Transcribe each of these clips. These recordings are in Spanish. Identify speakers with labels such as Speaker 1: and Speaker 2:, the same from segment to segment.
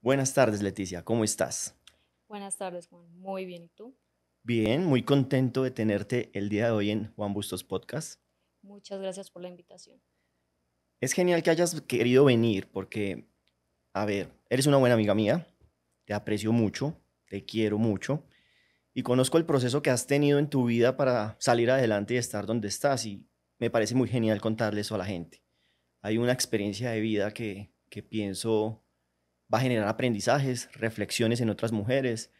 Speaker 1: Buenas tardes, Leticia, ¿cómo estás?
Speaker 2: Buenas tardes, Juan. Muy bien, ¿y tú?
Speaker 1: Bien, muy contento de tenerte el día de hoy en Juan Bustos Podcast.
Speaker 2: Muchas gracias por la invitación.
Speaker 1: Es genial que hayas querido venir porque, a ver, eres una buena amiga mía, te aprecio mucho, te quiero mucho y conozco el proceso que has tenido en tu vida para salir adelante y estar donde estás y me parece muy genial contarle eso a la gente. Hay una experiencia de vida que, que pienso va a generar aprendizajes, reflexiones en otras mujeres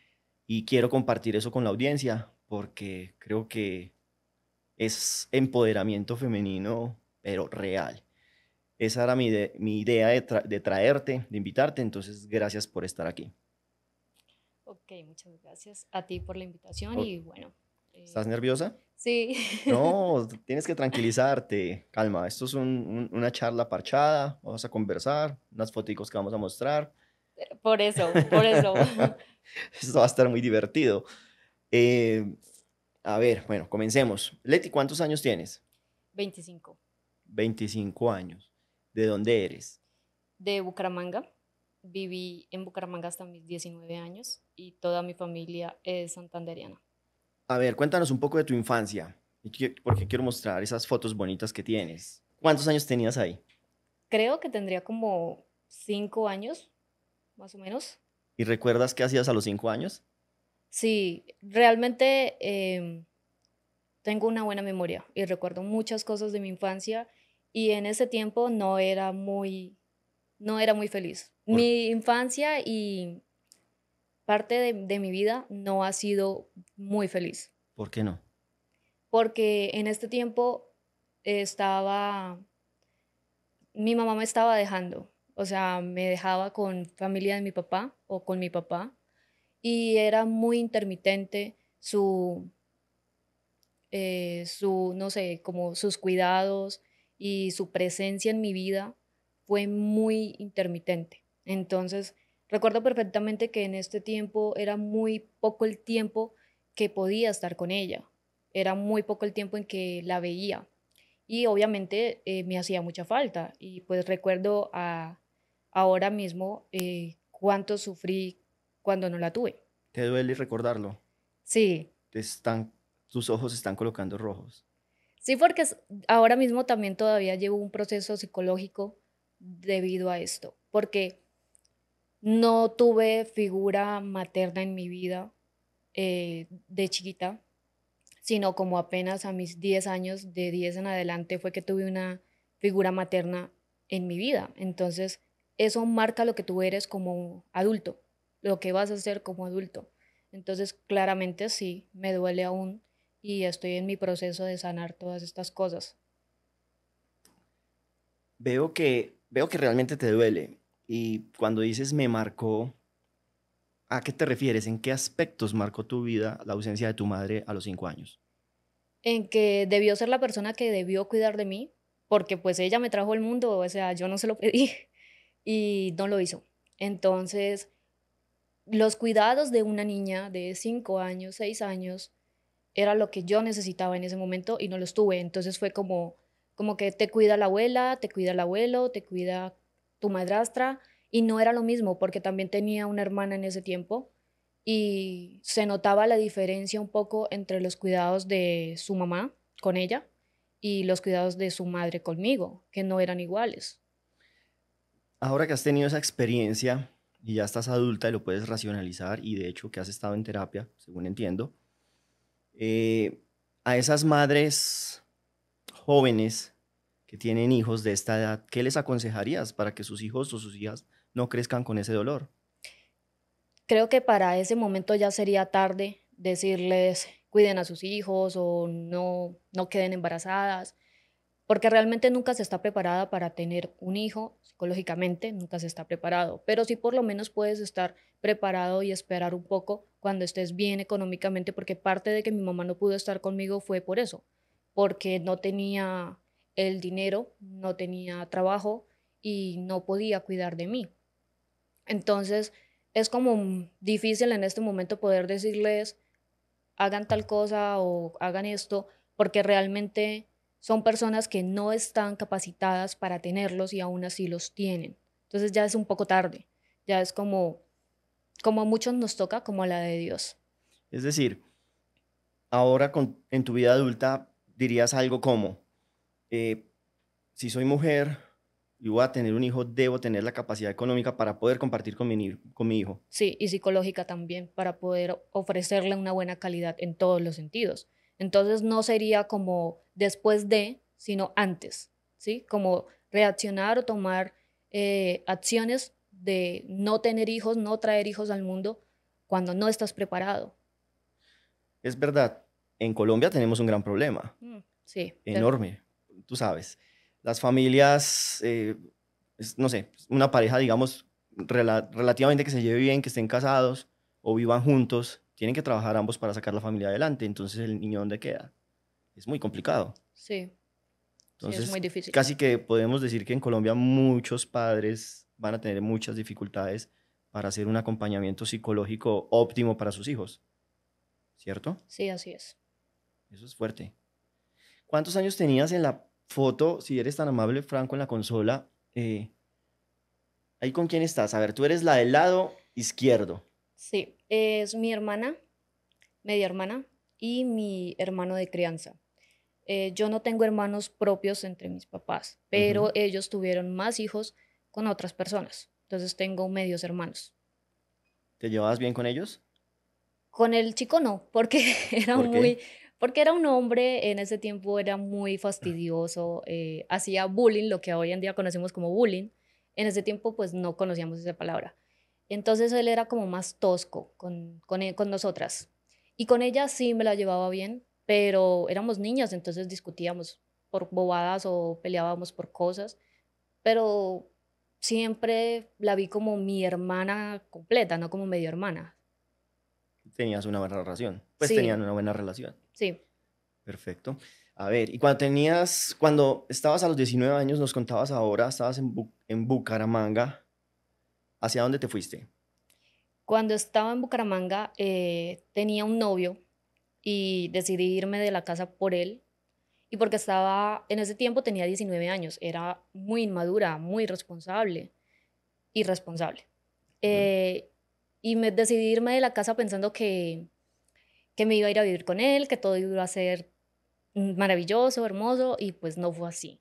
Speaker 1: y quiero compartir eso con la audiencia porque creo que es empoderamiento femenino, pero real. Esa era mi, idea de, traerte, de invitarte, entonces gracias por estar aquí.
Speaker 2: Ok, muchas gracias a ti por la invitación y bueno. Eh, ¿Estás nerviosa? Sí. No,
Speaker 1: tienes que tranquilizarte. Calma, esto es una charla parchada, vamos a conversar, unas fotos que vamos a mostrar.
Speaker 2: Eh, por eso, por eso.
Speaker 1: esto va a estar muy divertido. Eh, a ver, bueno, comencemos. Leti, ¿cuántos años tienes?
Speaker 2: 25.
Speaker 1: 25 años. ¿De dónde eres?
Speaker 2: De Bucaramanga. Viví en Bucaramanga hasta mis 19 años y toda mi familia es santanderiana.
Speaker 1: A ver, cuéntanos un poco de tu infancia, porque quiero mostrar esas fotos bonitas que tienes. ¿Cuántos años tenías ahí?
Speaker 2: Creo que tendría como cinco años, más o menos.
Speaker 1: ¿Y recuerdas qué hacías a los cinco años?
Speaker 2: Sí, realmente em, tengo una buena memoria y recuerdo muchas cosas de mi infancia y en ese tiempo no era muy, no era muy feliz. Mi infancia y parte de mi vida no ha sido muy feliz. ¿Por qué no? Porque en este tiempo estaba, mi mamá me estaba dejando, o sea, me dejaba con familia de mi papá o con mi papá y era muy intermitente su, eh, su no sé, como sus cuidados y su presencia en mi vida fue muy intermitente. Entonces, recuerdo perfectamente que en este tiempo era muy poco el tiempo que podía estar con ella. Era muy poco el tiempo en que la veía. Y obviamente eh, me hacía mucha falta. Y pues recuerdo a, ahora mismo eh, cuánto sufrí cuando no la tuve.
Speaker 1: ¿Te duele recordarlo? Sí. están, tus ojos están colocando rojos.
Speaker 2: Sí, porque ahora mismo también todavía llevo un proceso psicológico debido a esto, porque no tuve figura materna en mi vida, eh, de chiquita, sino como apenas a mis 10 años, de 10 en adelante, fue que tuve una figura materna en mi vida. Entonces, eso marca lo que tú eres como adulto, lo que vas a ser como adulto. Entonces, claramente sí, me duele aún y estoy en mi proceso de sanar todas estas cosas.
Speaker 1: Veo que, veo que realmente te duele. Y cuando dices me marcó, ¿A qué te refieres? ¿En qué aspectos marcó tu vida la ausencia de tu madre a los cinco años?
Speaker 2: En que debió ser la persona que debió cuidar de mí, porque pues ella me trajo el mundo, o sea, yo no se lo pedí y no lo hizo. Entonces, los cuidados de una niña de cinco años, seis años, era lo que yo necesitaba en ese momento y no los tuve. Entonces fue como, como que te cuida la abuela, te cuida el abuelo, te cuida tu madrastra y no era lo mismo porque también tenía una hermana en ese tiempo y se notaba la diferencia un poco entre los cuidados de su mamá con ella y los cuidados de su madre conmigo, que no eran iguales.
Speaker 1: Ahora que has tenido esa experiencia y ya estás adulta y lo puedes racionalizar y de hecho que has estado en terapia, según entiendo, eh, a esas madres jóvenes que tienen hijos de esta edad, ¿qué les aconsejarías para que sus hijos o sus hijas no crezcan con ese
Speaker 2: dolor. Creo que para ese momento ya sería tarde decirles cuiden a sus hijos o no, no queden embarazadas, porque realmente nunca se está preparada para tener un hijo, psicológicamente nunca se está preparado, pero sí por lo menos puedes estar preparado y esperar un poco cuando estés bien económicamente, porque parte de que mi mamá no pudo estar conmigo fue por eso, porque no tenía el dinero, no tenía trabajo y no podía cuidar de mí. Entonces, es como difícil en este momento poder decirles, hagan tal cosa o hagan esto, porque realmente son personas que no están capacitadas para tenerlos y aún así los tienen. Entonces ya es un poco tarde, ya es como, como a muchos nos toca, como a la de Dios.
Speaker 1: Es decir, ahora en tu vida adulta dirías algo como, eh, si soy mujer, y voy a tener un hijo, debo tener la capacidad económica para poder compartir con mi, con mi hijo.
Speaker 2: Sí, y psicológica también, para poder ofrecerle una buena calidad en todos los sentidos. Entonces no sería como después de, sino antes, ¿sí? Como reaccionar o tomar eh, acciones de no tener hijos, no traer hijos al mundo cuando no estás preparado.
Speaker 1: Es verdad, en Colombia tenemos un gran problema.
Speaker 2: Mm, sí. Enorme,
Speaker 1: tú sabes las familias, eh, no sé, una pareja, digamos, relativamente que se lleve bien, que estén casados o vivan juntos, tienen que trabajar ambos para sacar la familia adelante. Entonces, ¿el niño dónde queda? Es muy complicado. Sí. Entonces, es muy difícil. casi que podemos decir que en Colombia muchos padres van a tener muchas dificultades para hacer un acompañamiento psicológico óptimo para sus hijos. ¿Cierto?
Speaker 2: Sí, así es.
Speaker 1: Eso es fuerte. ¿Cuántos años tenías en la foto, si eres tan amable, Franco, en la consola. Eh, ¿Ahí con quién estás? A ver, tú eres la del lado izquierdo.
Speaker 2: Sí, es mi hermana, media hermana, y mi hermano de crianza. Eh, yo no tengo hermanos propios entre mis papás, pero ellos tuvieron más hijos con otras personas. Entonces tengo medios hermanos.
Speaker 1: ¿Te llevabas bien con ellos?
Speaker 2: Con el chico no, porque era muy, porque era un hombre, en ese tiempo era muy fastidioso, eh, hacía bullying, lo que hoy en día conocemos como bullying, en ese tiempo pues no conocíamos esa palabra. Entonces él era como más tosco con, con, e, con nosotras. Y con ella sí me la llevaba bien, pero éramos niñas, entonces discutíamos por bobadas o peleábamos por cosas, pero siempre la vi como mi hermana completa, no como medio hermana.
Speaker 1: Tenías una buena relación. Pues tenían una buena relación. Sí. Perfecto. A ver, y cuando tenías, cuando estabas a los 19 años, nos contabas ahora, estabas en, Bucaramanga, ¿hacia dónde te fuiste?
Speaker 2: Cuando estaba en Bucaramanga, eh, tenía un novio y decidí irme de la casa por él y porque estaba, en ese tiempo tenía 19 años, era muy inmadura, muy responsable, irresponsable. Eh, y decidí irme de la casa pensando que que me iba a ir a vivir con él, que todo iba a ser maravilloso, hermoso, y pues no fue así.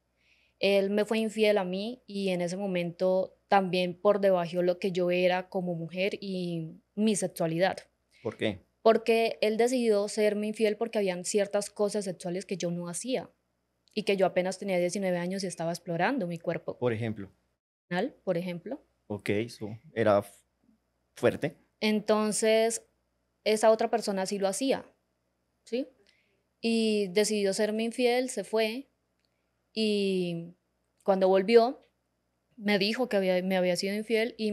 Speaker 2: Él me fue infiel a mí y en ese momento también por debajo lo que yo era como mujer y mi sexualidad. ¿Por qué? Porque él decidió serme infiel porque habían ciertas cosas sexuales que yo no hacía y que yo apenas tenía 19 años y estaba explorando mi cuerpo. Por ejemplo. Por ejemplo.
Speaker 1: Ok, eso era
Speaker 2: fuerte. Entonces, esa otra persona sí lo hacía, ¿sí? Y decidió serme infiel, se fue y cuando volvió me dijo que había, me había sido infiel y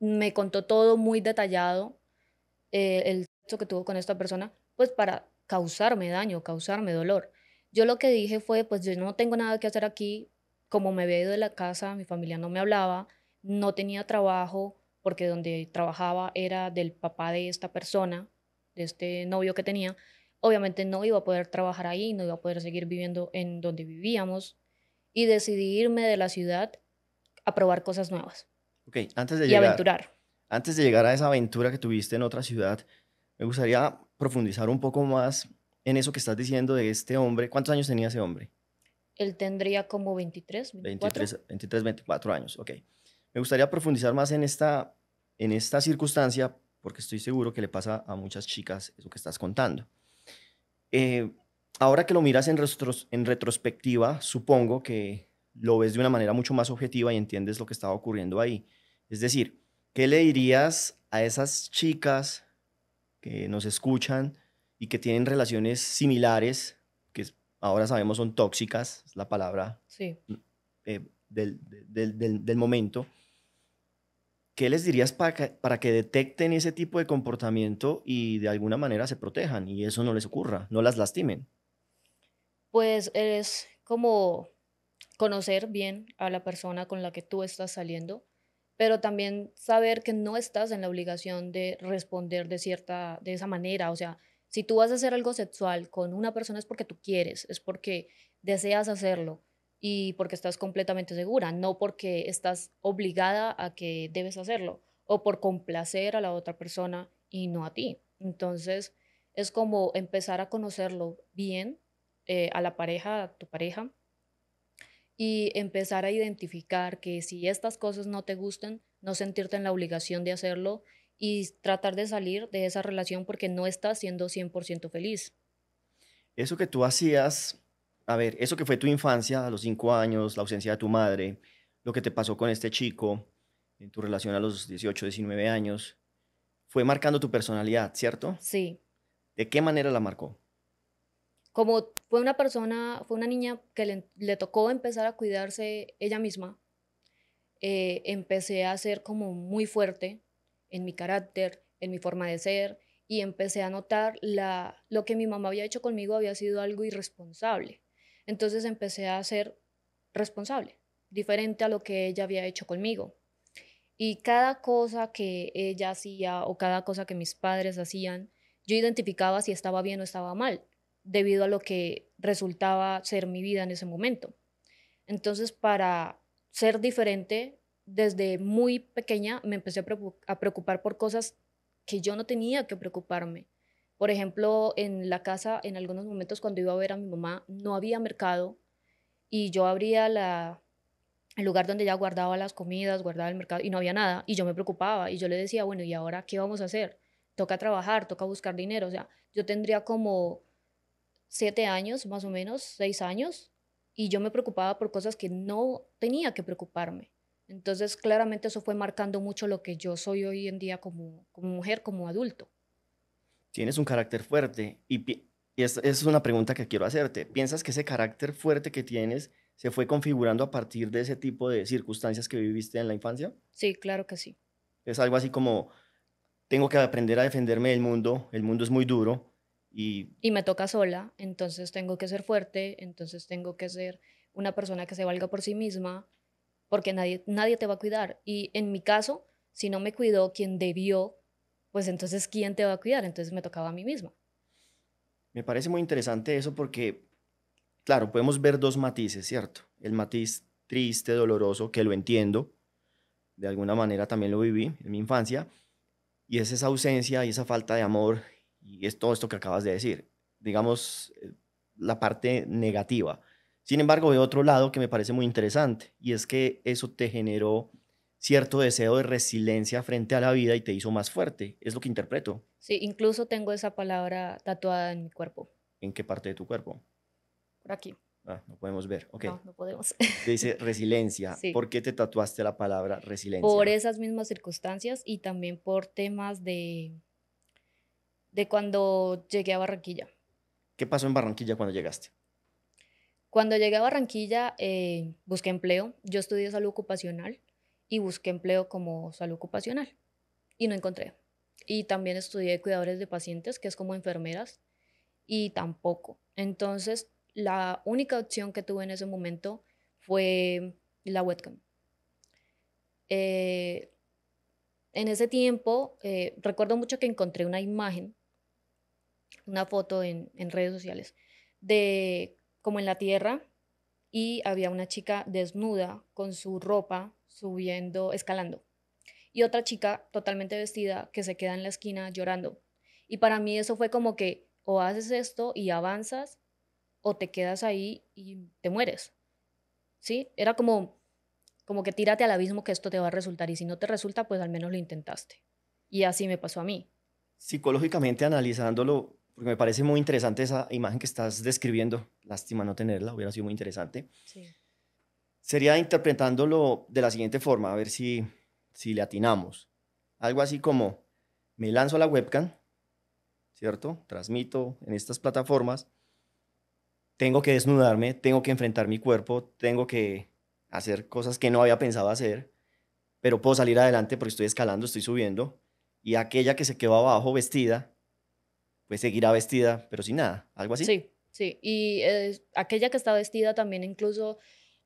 Speaker 2: me contó todo muy detallado eh, el sexo que tuvo con esta persona, pues para causarme daño, causarme dolor. Yo lo que dije fue, pues yo no tengo nada que hacer aquí, como me había ido de la casa, mi familia no me hablaba, no tenía trabajo, porque donde trabajaba era del papá de esta persona, de este novio que tenía, obviamente no iba a poder trabajar ahí, no iba a poder seguir viviendo en donde vivíamos y decidí irme de la ciudad a probar cosas nuevas.
Speaker 1: Ok, antes de y aventurar. Antes de llegar a esa aventura que tuviste en otra ciudad, me gustaría profundizar un poco más en eso que estás diciendo de este hombre. ¿Cuántos años tenía ese hombre?
Speaker 2: Él tendría como 23, 24. 23,
Speaker 1: 23 24 años, ok. Me gustaría profundizar más en esta en esta circunstancia, porque estoy seguro que le pasa a muchas chicas eso que estás contando. Eh, ahora que lo miras en, retrospectiva, supongo que lo ves de una manera mucho más objetiva y entiendes lo que estaba ocurriendo ahí. Es decir, ¿qué le dirías a esas chicas que nos escuchan y que tienen relaciones similares, que ahora sabemos son tóxicas, es la palabra
Speaker 2: eh,
Speaker 1: del, momento? ¿qué les dirías para que, detecten ese tipo de comportamiento y de alguna manera se protejan y eso no les ocurra, no las lastimen?
Speaker 2: Pues es como conocer bien a la persona con la que tú estás saliendo, pero también saber que no estás en la obligación de responder de cierta de esa manera, o sea, si tú vas a hacer algo sexual con una persona es porque tú quieres, es porque deseas hacerlo y porque estás completamente segura, no porque estás obligada a que debes hacerlo o por complacer a la otra persona y no a ti. Entonces, es como empezar a conocerlo bien eh, a la pareja, a tu pareja, y empezar a identificar que si estas cosas no te gustan, no sentirte en la obligación de hacerlo y tratar de salir de esa relación porque no estás siendo 100% feliz.
Speaker 1: Eso que tú hacías a ver, eso que fue tu infancia, a los cinco años, la ausencia de tu madre, lo que te pasó con este chico, en tu relación a los 18, 19 años, fue marcando tu personalidad, ¿cierto? Sí. ¿De qué manera la marcó?
Speaker 2: Como fue una persona, fue una niña que le, tocó empezar a cuidarse ella misma, eh, empecé a ser como muy fuerte en mi carácter, en mi forma de ser, y empecé a notar la, lo que mi mamá había hecho conmigo había sido algo irresponsable. Entonces empecé a ser responsable, diferente a lo que ella había hecho conmigo. Y cada cosa que ella hacía o cada cosa que mis padres hacían, yo identificaba si estaba bien o estaba mal, debido a lo que resultaba ser mi vida en ese momento. Entonces, para ser diferente, desde muy pequeña me empecé a preocupar por cosas que yo no tenía que preocuparme. Por ejemplo, en la casa, en algunos momentos cuando iba a ver a mi mamá, no había mercado y yo abría el lugar donde ya guardaba las comidas, guardaba el mercado y no había nada. Y yo me preocupaba y yo le decía, bueno, ¿y ahora qué vamos a hacer? Toca trabajar, toca buscar dinero. O sea, yo tendría como siete años, más o menos, seis años, y yo me preocupaba por cosas que no tenía que preocuparme. Entonces, claramente eso fue marcando mucho lo que yo soy hoy en día como mujer, como adulto
Speaker 1: tienes un carácter fuerte y, esa es, una pregunta que quiero hacerte. ¿Piensas que ese carácter fuerte que tienes se fue configurando a partir de ese tipo de circunstancias que viviste en la infancia?
Speaker 2: Sí, claro que sí.
Speaker 1: Es algo así como, tengo que aprender a defenderme del mundo, el mundo es muy duro y...
Speaker 2: Y me toca sola, entonces tengo que ser fuerte, entonces tengo que ser una persona que se valga por sí misma, porque nadie, nadie te va a cuidar. Y en mi caso, si no me cuidó quien debió pues entonces ¿quién te va a cuidar? Entonces me tocaba a mí misma.
Speaker 1: Me parece muy interesante eso porque, claro, podemos ver dos matices, ¿cierto? El matiz triste, doloroso, que lo entiendo, de alguna manera también lo viví en mi infancia, y es esa ausencia y esa falta de amor y es todo esto que acabas de decir, digamos, eh, la parte negativa. Sin embargo, veo otro lado que me parece muy interesante, y es que eso te generó cierto deseo de resiliencia frente a la vida y te hizo más fuerte. Es lo que interpreto.
Speaker 2: Sí, incluso tengo esa palabra tatuada en mi cuerpo.
Speaker 1: ¿En qué parte de tu cuerpo? Por aquí. Ah, no podemos ver. Okay. No, no podemos. Te dice resiliencia. ¿Por qué te tatuaste la palabra resiliencia? Por
Speaker 2: esas mismas circunstancias y también por temas de, de cuando llegué a Barranquilla.
Speaker 1: ¿Qué pasó en Barranquilla cuando llegaste?
Speaker 2: Cuando llegué a Barranquilla eh, busqué empleo. Yo estudié salud ocupacional y busqué empleo como salud ocupacional y no encontré. Y también estudié cuidadores de pacientes, que es como enfermeras, y tampoco. Entonces, la única opción que tuve en ese momento fue la webcam. Eh, en ese tiempo, eh, recuerdo mucho que encontré una imagen, una foto en, en redes sociales, de como en la tierra, y había una chica desnuda con su ropa subiendo, escalando. Y otra chica totalmente vestida que se queda en la esquina llorando. Y para mí eso fue como que o haces esto y avanzas o te quedas ahí y te mueres. ¿Sí? Era como, como que tírate al abismo que esto te va a resultar y si no te resulta, pues al menos lo intentaste. Y así me pasó a mí.
Speaker 1: Psicológicamente analizándolo, porque me parece muy interesante esa imagen que estás describiendo. Lástima no tenerla, hubiera sido muy interesante. Sí sería interpretándolo de la siguiente forma, a ver si, si le atinamos. Algo así como, me lanzo a la webcam, ¿cierto? Transmito en estas plataformas, tengo que desnudarme, tengo que enfrentar mi cuerpo, tengo que hacer cosas que no había pensado hacer, pero puedo salir adelante porque estoy escalando, estoy subiendo, y aquella que se quedó abajo vestida, pues seguirá vestida, pero sin nada, algo así. Sí,
Speaker 2: sí, y eh, aquella que está vestida también incluso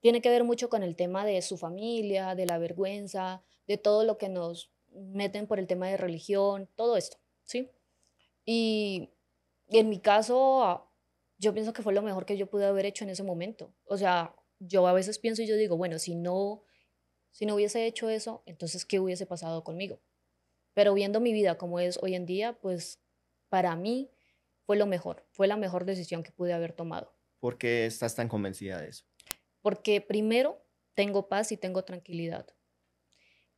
Speaker 2: tiene que ver mucho con el tema de su familia, de la vergüenza, de todo lo que nos meten por el tema de religión, todo esto, ¿sí? Y, en mi caso, ah, yo pienso que fue lo mejor que yo pude haber hecho en ese momento. O sea, yo a veces pienso y yo digo, bueno, si no, si no hubiese hecho eso, entonces, ¿qué hubiese pasado conmigo? Pero viendo mi vida como es hoy en día, pues para mí fue lo mejor, fue la mejor decisión que pude haber tomado.
Speaker 1: ¿Por qué estás tan convencida de eso?
Speaker 2: porque primero tengo paz y tengo tranquilidad,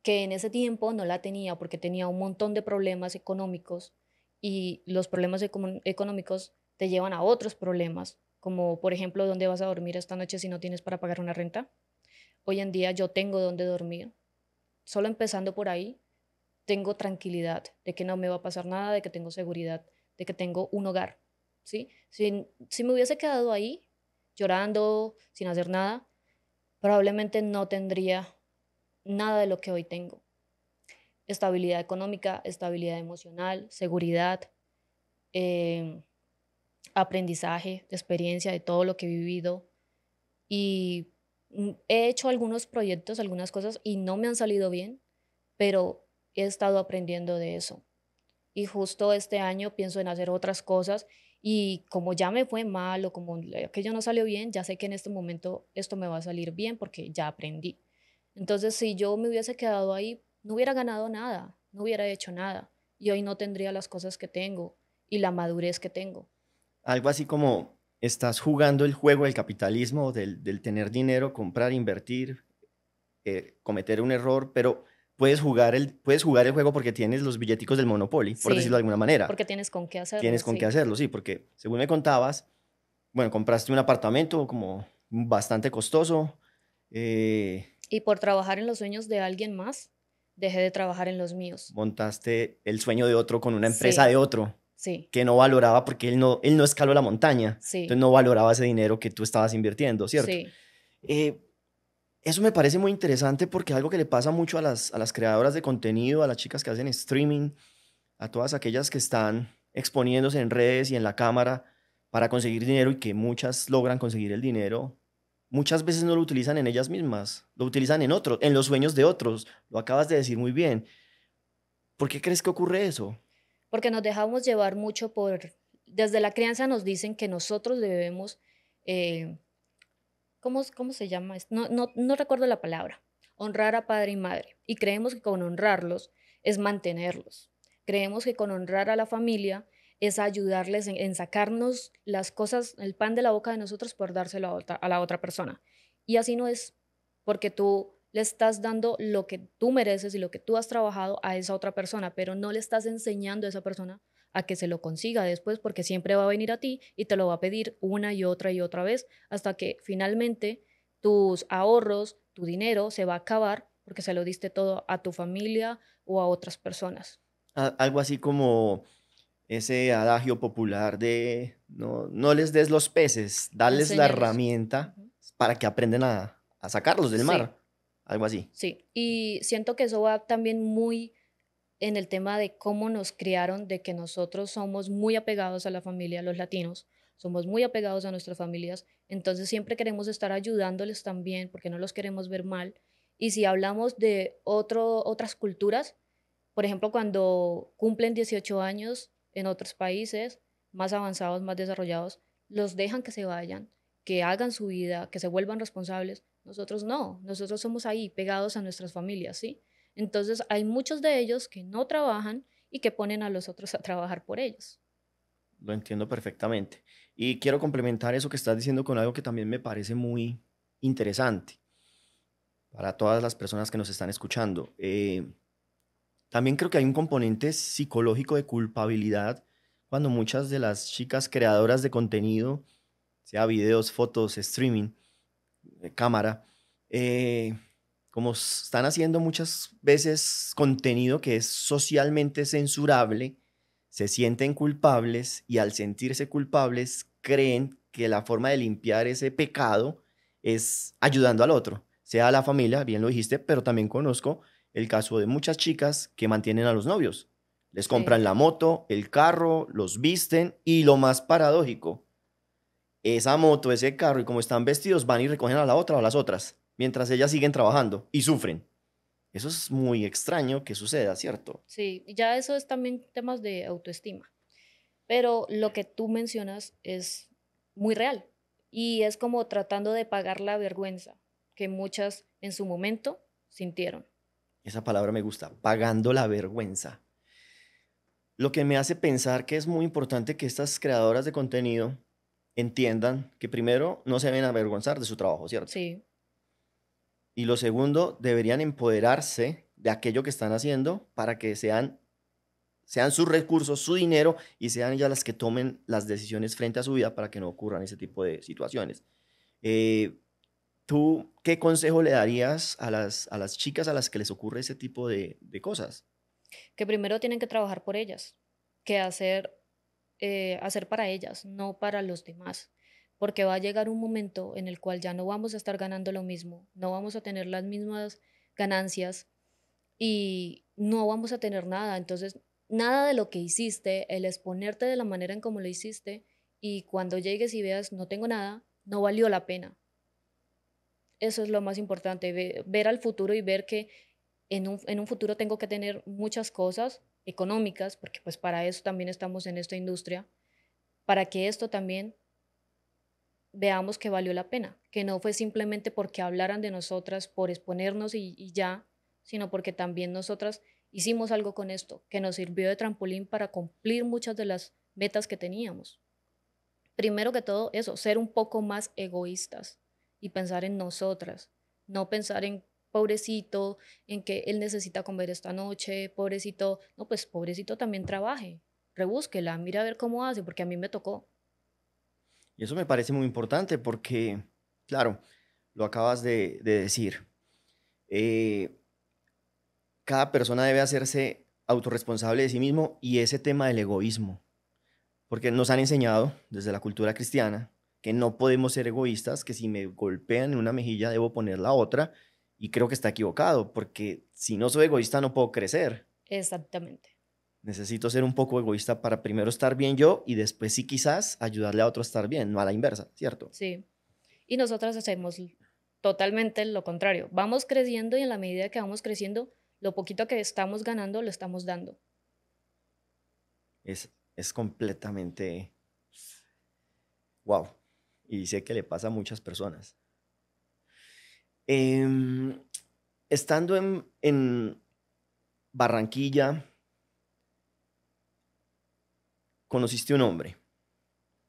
Speaker 2: que en ese tiempo no la tenía porque tenía un montón de problemas económicos y los problemas económicos te llevan a otros problemas, como por ejemplo, ¿dónde vas a dormir esta noche si no tienes para pagar una renta? Hoy en día yo tengo dónde dormir. Solo empezando por ahí, tengo tranquilidad de que no me va a pasar nada, de que tengo seguridad, de que tengo un hogar. ¿sí? Si, si me hubiese quedado ahí, llorando, sin hacer nada, probablemente no tendría nada de lo que hoy tengo. Estabilidad económica, estabilidad emocional, seguridad, eh, aprendizaje, experiencia de todo lo que he vivido. Y mm, he hecho algunos proyectos, algunas cosas y no me han salido bien, pero he estado aprendiendo de eso. Y justo este año pienso en hacer otras cosas y como ya me fue mal o como aquello no salió bien, ya sé que en este momento esto me va a salir bien porque ya aprendí. Entonces, si yo me hubiese quedado ahí, no hubiera ganado nada, no hubiera hecho nada y hoy no tendría las cosas que tengo y la madurez que tengo.
Speaker 1: Algo así como estás jugando el juego del capitalismo, del, tener dinero, comprar, invertir, eh, cometer un error, pero puedes jugar el, puedes jugar el juego porque tienes los billeticos del Monopoly, por decirlo de alguna manera. Porque
Speaker 2: tienes con qué hacerlo. Tienes con qué hacerlo, sí,
Speaker 1: porque según me contabas, bueno, compraste un apartamento como bastante costoso. Eh,
Speaker 2: y por trabajar en los sueños de alguien más, dejé de trabajar en los míos.
Speaker 1: Montaste el sueño de otro con una empresa de otro. Sí. Que no valoraba porque él no, él no escaló la montaña. Entonces no valoraba ese dinero que tú estabas invirtiendo, ¿cierto? Sí. Eh, eso me parece muy interesante porque es algo que le pasa mucho a las, a las creadoras de contenido, a las chicas que hacen streaming, a todas aquellas que están exponiéndose en redes y en la cámara para conseguir dinero y que muchas logran conseguir el dinero, muchas veces no lo utilizan en ellas mismas, lo utilizan en otros, en los sueños de otros. Lo acabas de decir muy bien. ¿Por qué crees que ocurre eso?
Speaker 2: Porque nos dejamos llevar mucho por, desde la crianza nos dicen que nosotros debemos eh, ¿cómo, se llama? No, no, recuerdo la palabra. Honrar a padre y madre. Y creemos que con honrarlos es mantenerlos. Creemos que con honrar a la familia es ayudarles en, sacarnos las cosas, el pan de la boca de nosotros por dárselo a la otra persona. Y así no es, porque tú le estás dando lo que tú mereces y lo que tú has trabajado a esa otra persona, pero no le estás enseñando a esa persona a que se lo consiga después porque siempre va a venir a ti y te lo va a pedir una y otra y otra vez hasta que finalmente tus ahorros, tu dinero se va a acabar porque se lo diste todo a tu familia o a otras personas.
Speaker 1: Algo así como ese adagio popular de no, no les des los peces, dales la herramienta para que aprendan a, sacarlos del mar. Algo así.
Speaker 2: Sí, y siento que eso va también muy en el tema de cómo nos criaron, de que nosotros somos muy apegados a la familia, los latinos, somos muy apegados a nuestras familias, entonces siempre queremos estar ayudándoles también porque no los queremos ver mal. Y si hablamos de otro, otras culturas, por ejemplo, cuando cumplen 18 años en otros países más avanzados, más desarrollados, los dejan que se vayan, que hagan su vida, que se vuelvan responsables. Nosotros no, nosotros somos ahí pegados a nuestras familias, ¿sí? Entonces hay muchos de ellos que no trabajan y que ponen a los otros a trabajar por ellos.
Speaker 1: Lo entiendo perfectamente. Y quiero complementar eso que estás diciendo con algo que también me parece muy interesante para todas las personas que nos están escuchando. Eh, también creo que hay un componente psicológico de culpabilidad cuando muchas de las chicas creadoras de contenido, sea videos, fotos, streaming, eh, cámara, eh, como están haciendo muchas veces contenido que es socialmente censurable, se sienten culpables y al sentirse culpables creen que la forma de limpiar ese pecado es ayudando al otro, sea a la familia, bien lo dijiste, pero también conozco el caso de muchas chicas que mantienen a los novios. Les compran la moto, el carro, los visten y lo más paradójico, esa moto, ese carro y como están vestidos van y recogen a la otra o a las otras mientras ellas siguen trabajando y sufren. Eso es muy extraño que suceda, ¿cierto?
Speaker 2: Sí, ya eso es también temas de autoestima. Pero lo que tú mencionas es muy real y es como tratando de pagar la vergüenza que muchas en su momento sintieron.
Speaker 1: Esa palabra me gusta, pagando la vergüenza. Lo que me hace pensar que es muy importante que estas creadoras de contenido entiendan que primero no se deben avergonzar de su trabajo, ¿cierto? Sí. Y lo segundo, deberían empoderarse de aquello que están haciendo para que sean, sean sus recursos, su dinero y sean ellas las que tomen las decisiones frente a su vida para que no ocurran ese tipo de situaciones. Eh, ¿Tú qué consejo le darías a las, a las chicas a las que les ocurre ese tipo de, de cosas?
Speaker 2: Que primero tienen que trabajar por ellas, que hacer, eh, hacer para ellas, no para los demás porque va a llegar un momento en el cual ya no vamos a estar ganando lo mismo, no vamos a tener las mismas ganancias y no vamos a tener nada. Entonces, nada de lo que hiciste, el exponerte de la manera en como lo hiciste y cuando llegues y veas no tengo nada, no valió la pena. Eso es lo más importante, ver, al futuro y ver que en un, en un futuro tengo que tener muchas cosas económicas, porque pues para eso también estamos en esta industria, para que esto también veamos que valió la pena, que no fue simplemente porque hablaran de nosotras, por exponernos y, ya, sino porque también nosotras hicimos algo con esto, que nos sirvió de trampolín para cumplir muchas de las metas que teníamos. Primero que todo eso, ser un poco más egoístas y pensar en nosotras, no pensar en pobrecito, en que él necesita comer esta noche, pobrecito, no, pues pobrecito también trabaje, rebúsquela, mira a ver cómo hace, porque a mí me tocó.
Speaker 1: Y eso me parece muy importante porque, claro, lo acabas de, decir. Eh, cada persona debe hacerse autorresponsable de sí mismo y ese tema del egoísmo. Porque nos han enseñado desde la cultura cristiana que no podemos ser egoístas, que si me golpean en una mejilla debo poner la otra y creo que está equivocado porque si no soy egoísta no puedo crecer.
Speaker 2: Exactamente
Speaker 1: necesito ser un poco egoísta para primero estar bien yo y después sí quizás ayudarle a otro a estar bien, no a la inversa, ¿cierto?
Speaker 2: Sí. Y nosotras hacemos totalmente lo contrario. Vamos creciendo y en la medida que vamos creciendo, lo poquito que estamos ganando lo estamos dando.
Speaker 1: Es, completamente... ¡Wow! Y sé que le pasa a muchas personas. Em, estando en, en Barranquilla, conociste un hombre,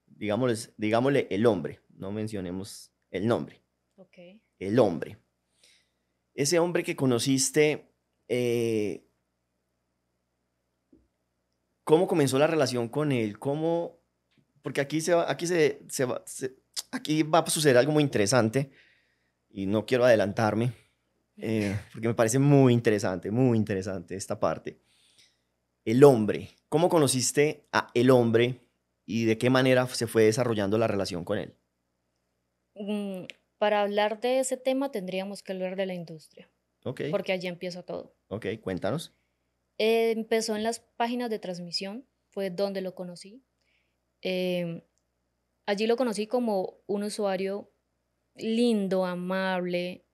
Speaker 1: digámosle, digámosle el hombre, no mencionemos el nombre. El hombre. Ese hombre que conociste, eh, ¿cómo comenzó la relación con él? ¿Cómo? Porque aquí, se va, aquí, se, aquí va a suceder algo muy interesante y no quiero adelantarme, eh, porque me parece muy interesante, muy interesante esta parte. El hombre. ¿Cómo conociste a el hombre y de qué manera se fue desarrollando la relación con él?
Speaker 2: Mm, para hablar de ese tema tendríamos que hablar de la industria. Ok. Porque allí empieza todo.
Speaker 1: Ok, cuéntanos.
Speaker 2: Eh, empezó en las páginas de transmisión, fue donde lo conocí. Em, allí lo conocí como un usuario lindo, amable,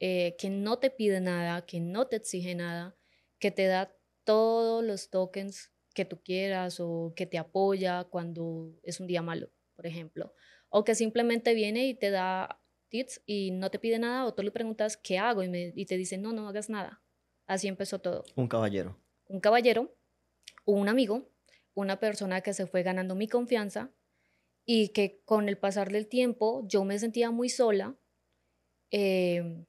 Speaker 2: eh, que no te pide nada, que no te exige nada, que te da todos los tokens que tú quieras o que te apoya cuando es un día malo, por ejemplo, o que simplemente viene y te da tips y no te pide nada o tú le preguntas qué hago y, me, te dice no, no hagas nada. Así empezó todo.
Speaker 1: Un caballero.
Speaker 2: Un caballero, un amigo, una persona que se fue ganando mi confianza y que con el pasar del tiempo yo me sentía muy sola. Eh,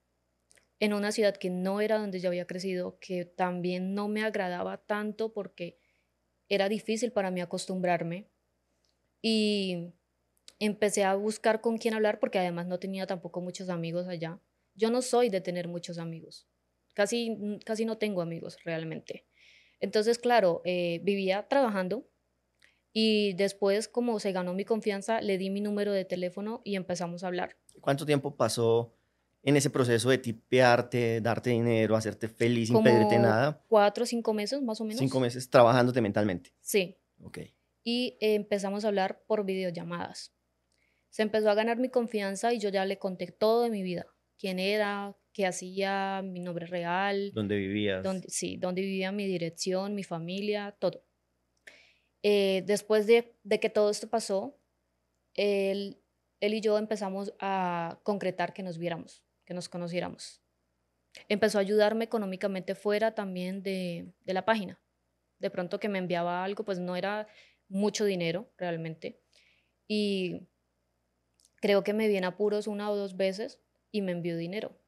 Speaker 2: en una ciudad que no era donde yo había crecido, que también no me agradaba tanto porque era difícil para mí acostumbrarme. Y empecé a buscar con quién hablar porque además no tenía tampoco muchos amigos allá. Yo no soy de tener muchos amigos, casi, mm, casi no tengo amigos realmente. Entonces, claro, eh, vivía trabajando y después, como se ganó mi confianza, le di mi número de teléfono y empezamos a hablar.
Speaker 1: ¿Cuánto tiempo pasó en ese proceso de tipearte, darte dinero, hacerte feliz impedirte nada.
Speaker 2: Cuatro o cinco meses más o menos. Cinco
Speaker 1: meses trabajándote mentalmente. Sí. Ok.
Speaker 2: Y eh, empezamos a hablar por videollamadas. Se empezó a ganar mi confianza y yo ya le conté todo de mi vida. Quién era, qué hacía, mi nombre real.
Speaker 1: ¿Dónde vivías?
Speaker 2: sí, dónde vivía mi dirección, mi familia, todo. Eh, después de, que todo esto pasó, él y yo empezamos a concretar que nos viéramos que nos conociéramos. Empezó a ayudarme económicamente fuera también de, la página. De pronto que me enviaba algo, pues no era mucho dinero realmente. Y creo que me vi en apuros una o dos veces y me envió dinero.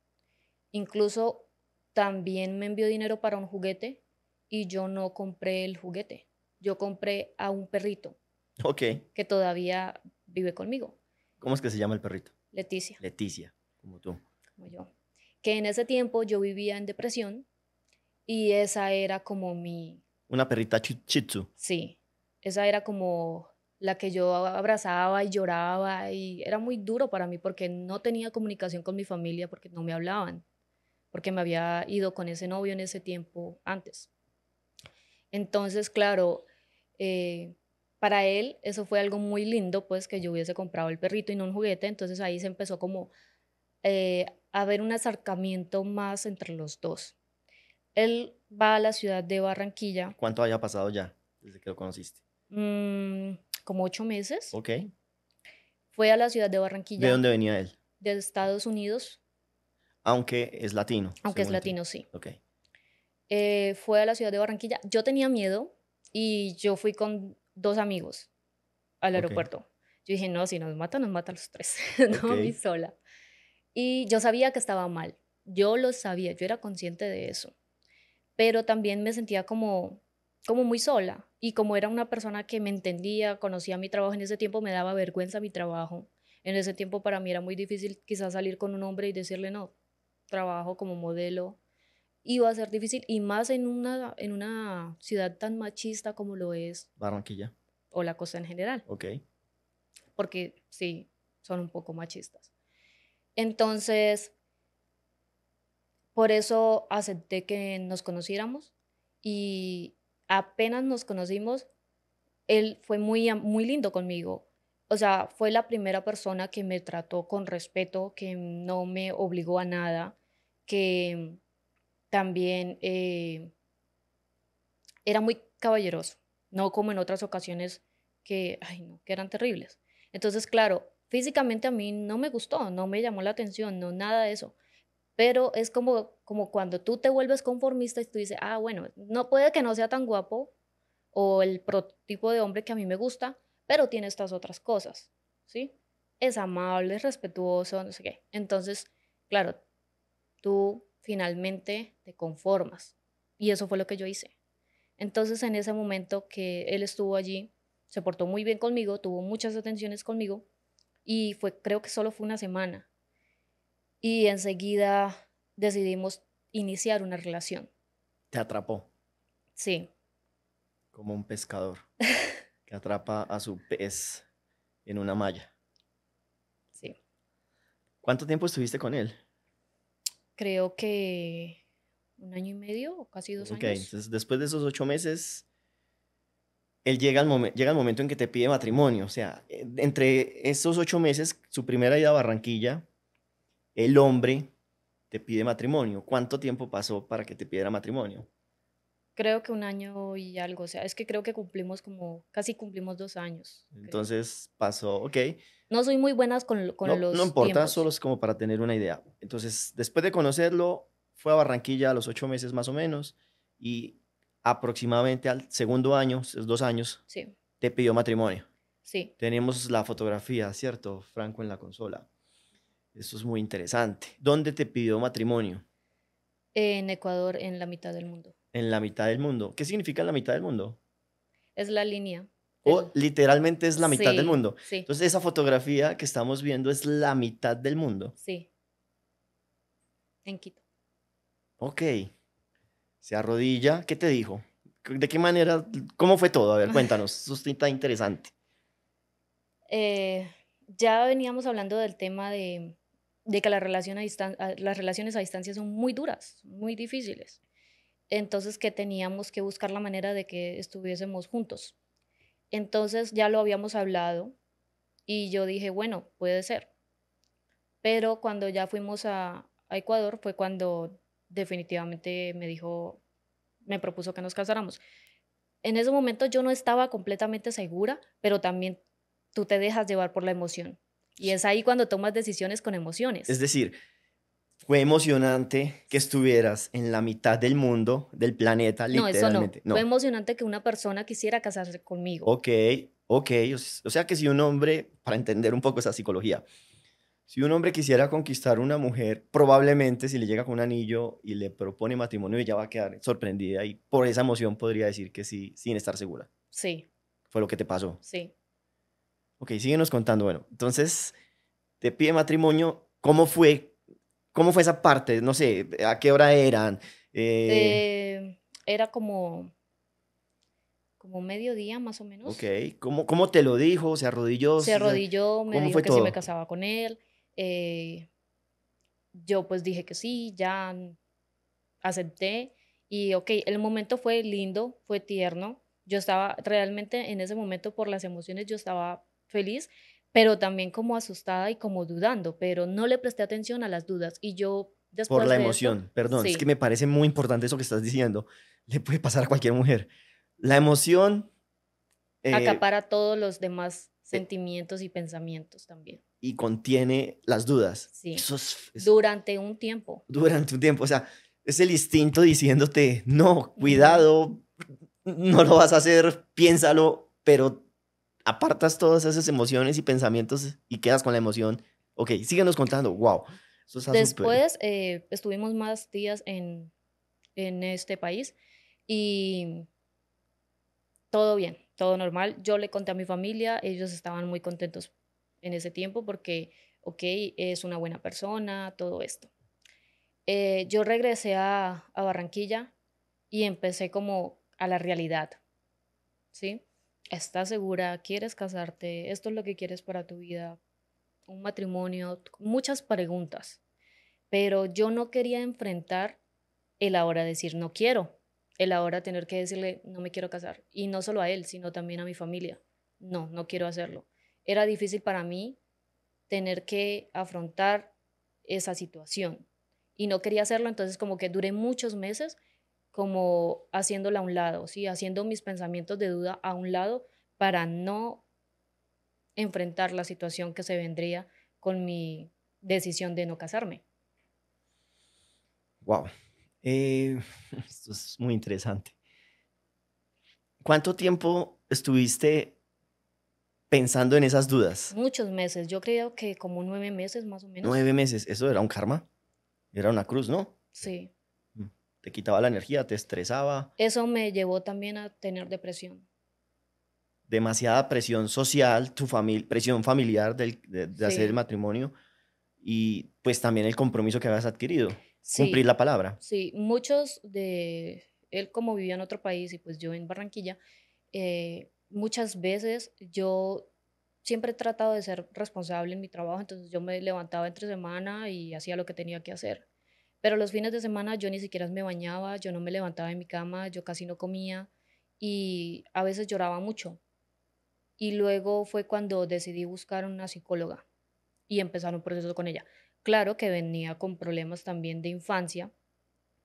Speaker 2: Incluso también me envió dinero para un juguete y yo no compré el juguete. Yo compré a un perrito. Ok. Que todavía vive conmigo.
Speaker 1: ¿Cómo es que se llama el perrito? Leticia. Leticia, como tú yo,
Speaker 2: que en ese tiempo yo vivía en depresión y esa era como mi...
Speaker 1: Una perrita chichitsu.
Speaker 2: Sí, esa era como la que yo abrazaba y lloraba y era muy duro para mí porque no tenía comunicación con mi familia porque no me hablaban, porque me había ido con ese novio en ese tiempo antes. Entonces, claro, eh, para él eso fue algo muy lindo, pues que yo hubiese comprado el perrito y no un juguete, entonces ahí se empezó como eh, a haber un acercamiento más entre los dos. Él va a la ciudad de Barranquilla.
Speaker 1: ¿Cuánto haya pasado ya desde que lo conociste?
Speaker 2: Mm, como ocho meses. Ok. Fue a la ciudad de Barranquilla. ¿De dónde venía él? De Estados Unidos.
Speaker 1: Aunque es latino. Aunque es latino, sí. Ok.
Speaker 2: Eh, fue a la ciudad de Barranquilla. Yo tenía miedo y yo fui con dos amigos al aeropuerto. Yo dije, no, si nos matan, nos matan los tres. no, okay. vi sola. Y yo sabía que estaba mal, yo lo sabía, yo era consciente de eso, pero también me sentía como, como muy sola y como era una persona que me entendía, conocía mi trabajo, en ese tiempo me daba vergüenza mi trabajo, en ese tiempo para mí era muy difícil quizás salir con un hombre y decirle no, trabajo como modelo, iba a ser difícil y más en una, en una ciudad tan machista como lo es Barranquilla. O la cosa en general. Ok. Porque sí, son un poco machistas. Entonces, por eso acepté que nos conociéramos y apenas nos conocimos, él fue muy, muy lindo conmigo. O sea, fue la primera persona que me trató con respeto, que no me obligó a nada, que también eh, era muy caballeroso, no como en otras ocasiones que, ay, no, que eran terribles. Entonces, claro, Físicamente a mí no me gustó, no me llamó la atención, no nada de eso. Pero es como, como cuando tú te vuelves conformista y tú dices, ah, bueno, no puede que no sea tan guapo o el prototipo de hombre que a mí me gusta, pero tiene estas otras cosas, ¿sí? Es amable, es respetuoso, no sé qué. Entonces, claro, tú finalmente te conformas. Y eso fue lo que yo hice. Entonces, en ese momento que él estuvo allí, se portó muy bien conmigo, tuvo muchas atenciones conmigo, y fue, creo que solo fue una semana. Y enseguida decidimos iniciar una relación.
Speaker 1: ¿Te atrapó? Sí. Como un pescador que atrapa a su pez en una malla. Sí. ¿Cuánto tiempo estuviste con él?
Speaker 2: Creo que un año y medio o casi dos años. Ok, entonces
Speaker 1: después de esos ocho meses él llega al, llega momento en que te pide matrimonio. O sea, eh, entre esos ocho meses, su primera ida a Barranquilla, el hombre te pide matrimonio. ¿Cuánto tiempo pasó para que te pidiera matrimonio?
Speaker 2: Creo que un año y algo. O sea, es que creo que cumplimos como, casi cumplimos dos años.
Speaker 1: Entonces pasó, ok.
Speaker 2: No soy muy buenas con, con no, los. No importa,
Speaker 1: solo es como para tener una idea. Entonces, después de conocerlo, fue a Barranquilla a los ocho meses más o menos y aproximadamente al segundo año, dos años, te pidió matrimonio. Sí. Tenemos la fotografía, ¿cierto, Franco, en la consola? Eso es muy interesante. ¿Dónde te pidió matrimonio?
Speaker 2: En Ecuador, en la mitad del mundo.
Speaker 1: En la mitad del mundo. ¿Qué significa la mitad del mundo?
Speaker 2: Es la línea.
Speaker 1: O literalmente es la mitad del mundo. Entonces esa fotografía que estamos viendo es la mitad del mundo.
Speaker 2: Sí. En Quito.
Speaker 1: Ok se arrodilla. ¿Qué te dijo? ¿De qué manera? ¿Cómo fue todo? A ver, cuéntanos. Eso interesante.
Speaker 2: Eh, ya veníamos hablando del tema de, que la relación a las relaciones a distancia son muy duras, muy difíciles. Entonces que teníamos que buscar la manera de que estuviésemos juntos. Entonces ya lo habíamos hablado y yo dije, bueno, puede ser. Pero cuando ya fuimos a Ecuador fue cuando definitivamente me dijo, me propuso que nos casáramos. En ese momento yo no estaba completamente segura, pero también tú te dejas llevar por la emoción. Y es ahí cuando tomas decisiones con emociones.
Speaker 1: Es decir, fue emocionante que estuvieras en la mitad del mundo, del planeta, no, literalmente. no. no, Fue
Speaker 2: emocionante que una persona quisiera casarse conmigo.
Speaker 1: Ok, ok. O sea que si un hombre, para entender un poco esa psicología, si un hombre quisiera conquistar una mujer, probablemente si le llega con un anillo y le propone matrimonio, ella va a quedar sorprendida y por esa emoción podría decir que sí, sin estar segura. Sí. Fue lo que te pasó. Sí. Ok, síguenos contando. Bueno, entonces te pide matrimonio. ¿Cómo fue? ¿Cómo fue esa parte? No sé, ¿a qué hora eran? Eh,
Speaker 2: eh, era como como mediodía más o menos.
Speaker 1: Ok, ¿cómo, cómo te lo dijo? ¿Se arrodilló? Se arrodilló, me dijo que si me casaba
Speaker 2: con él, eh, yo pues dije que sí, ya acepté y ok, el momento fue lindo, fue tierno. Yo estaba realmente en ese momento por las emociones, yo estaba feliz, pero también como asustada y como dudando, pero no le presté atención a las dudas y yo después... Por la emoción,
Speaker 1: perdón, es que me parece muy importante eso que estás diciendo, le puede pasar a cualquier mujer. La emoción... Eh, Acapara
Speaker 2: todos los demás eh, sentimientos y pensamientos también
Speaker 1: y contiene las dudas.
Speaker 2: durante un tiempo.
Speaker 1: Durante un tiempo, o sea, es el instinto diciéndote, no, cuidado, no lo vas a hacer, piénsalo, pero apartas todas esas emociones y pensamientos y quedas con la emoción. Ok, síguenos contando, wow. Después
Speaker 2: eh, estuvimos más días en, en este país y todo bien, todo normal. Yo le conté a mi familia, ellos estaban muy contentos en ese tiempo porque, ok, es una buena persona, todo esto. Eh, yo regresé a, a, Barranquilla y empecé como a la realidad, ¿sí? ¿Estás segura? ¿Quieres casarte? ¿Esto es lo que quieres para tu vida? ¿Un matrimonio? Muchas preguntas. Pero yo no quería enfrentar el ahora decir no quiero, el ahora tener que decirle no me quiero casar. Y no solo a él, sino también a mi familia. No, no quiero hacerlo era difícil para mí tener que afrontar esa situación y no quería hacerlo, entonces como que duré muchos meses como haciéndola a un lado, ¿sí? haciendo mis pensamientos de duda a un lado para no enfrentar la situación que se vendría con mi decisión de no casarme.
Speaker 1: Wow, eh, esto es muy interesante. ¿Cuánto tiempo estuviste pensando en esas dudas?
Speaker 2: Muchos meses, yo creo que como nueve meses más o menos. Nueve
Speaker 1: meses, eso era un karma, era una cruz, ¿no? Sí. Mm, te quitaba la energía, te estresaba.
Speaker 2: Eso me llevó también a tener depresión.
Speaker 1: Demasiada presión social, tu familia, presión familiar de, hacer el matrimonio y pues también el compromiso que habías adquirido, cumplir la palabra.
Speaker 2: Sí, muchos de él como vivía en otro país y pues yo en Barranquilla, eh, muchas veces yo siempre he tratado de ser responsable en mi trabajo, entonces yo me levantaba entre semana y hacía lo que tenía que hacer. Pero los fines de semana yo ni siquiera me bañaba, yo no me levantaba de mi cama, yo casi no comía y a veces lloraba mucho. Y luego fue cuando decidí buscar una psicóloga y empezar un proceso con ella. Claro que venía con problemas también de infancia,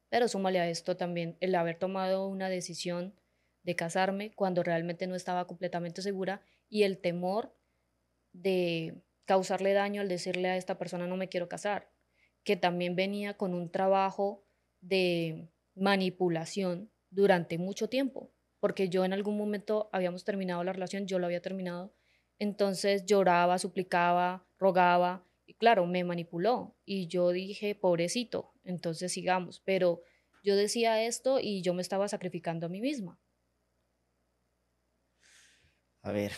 Speaker 2: pero súmale a esto también el haber tomado una decisión de casarme cuando realmente no estaba completamente segura y el temor de causarle daño al decirle a esta persona no me quiero casar, que también venía con un trabajo de manipulación durante mucho tiempo, porque yo en algún momento habíamos terminado la relación, yo lo había terminado, entonces lloraba, suplicaba, rogaba, y claro, me manipuló y yo dije, pobrecito, entonces sigamos, pero yo decía esto y yo me estaba sacrificando a mí misma.
Speaker 1: A ver,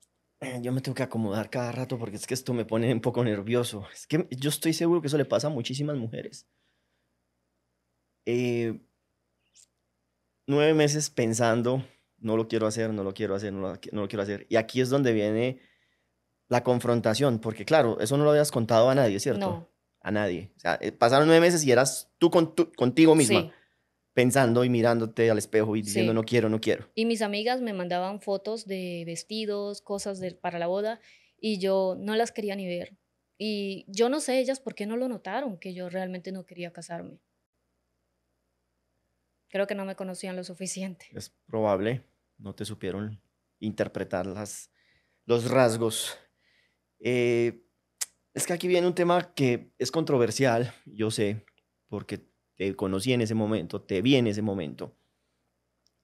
Speaker 1: yo me tengo que acomodar cada rato porque es que esto me pone un poco nervioso. Es que yo estoy seguro que eso le pasa a muchísimas mujeres. Eh, nueve meses pensando, no lo quiero hacer, no lo quiero hacer, no lo, quiero hacer. Y aquí es donde viene la confrontación, porque claro, eso no lo habías contado a nadie, ¿cierto? No. A nadie. O sea, eh, pasaron nueve meses y eras tú contigo misma. Sí pensando y mirándote al espejo y diciendo no quiero, no quiero.
Speaker 2: Y mis amigas me mandaban fotos de vestidos, cosas para la boda y yo no las quería ni ver. Y yo no sé ellas por qué no lo notaron, que yo realmente no quería casarme. Creo que no me conocían lo suficiente.
Speaker 1: Es probable, no te supieron interpretar las, los rasgos. Eh, es que aquí viene un tema que es controversial, yo sé, porque te conocí en ese momento, te vi en ese momento.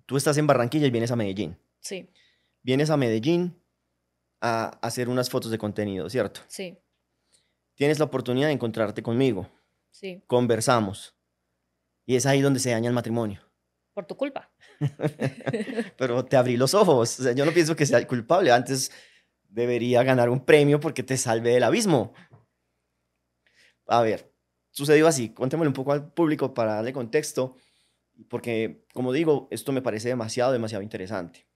Speaker 1: Tú estás en Barranquilla y vienes a Medellín. Sí. Vienes a Medellín a hacer unas fotos de contenido, ¿cierto? Sí. Tienes la oportunidad de encontrarte conmigo. Sí. Conversamos. Y es ahí donde se daña el matrimonio.
Speaker 2: Por tu culpa.
Speaker 1: Pero te abrí los ojos. yo no pienso que sea el culpable. Antes debería ganar un premio porque te salvé del abismo. A ver, sucedió así. Contémosle un poco al público para darle contexto, porque, como digo, esto me parece demasiado, demasiado interesante.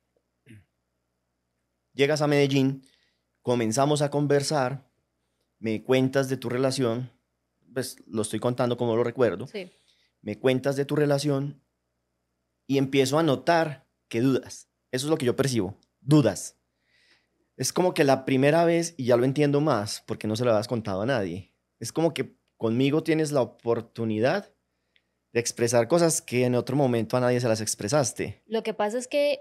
Speaker 1: Llegas a Medellín, comenzamos a conversar, me cuentas de tu relación, pues lo estoy contando como lo recuerdo, me cuentas de tu relación y empiezo a notar que dudas. Eso es lo que yo percibo, dudas. Es como que la primera vez, y ya lo entiendo más, porque no se lo habías contado a nadie, es como que Conmigo tienes la oportunidad de expresar cosas que en otro momento a nadie se las expresaste.
Speaker 2: Lo que pasa es que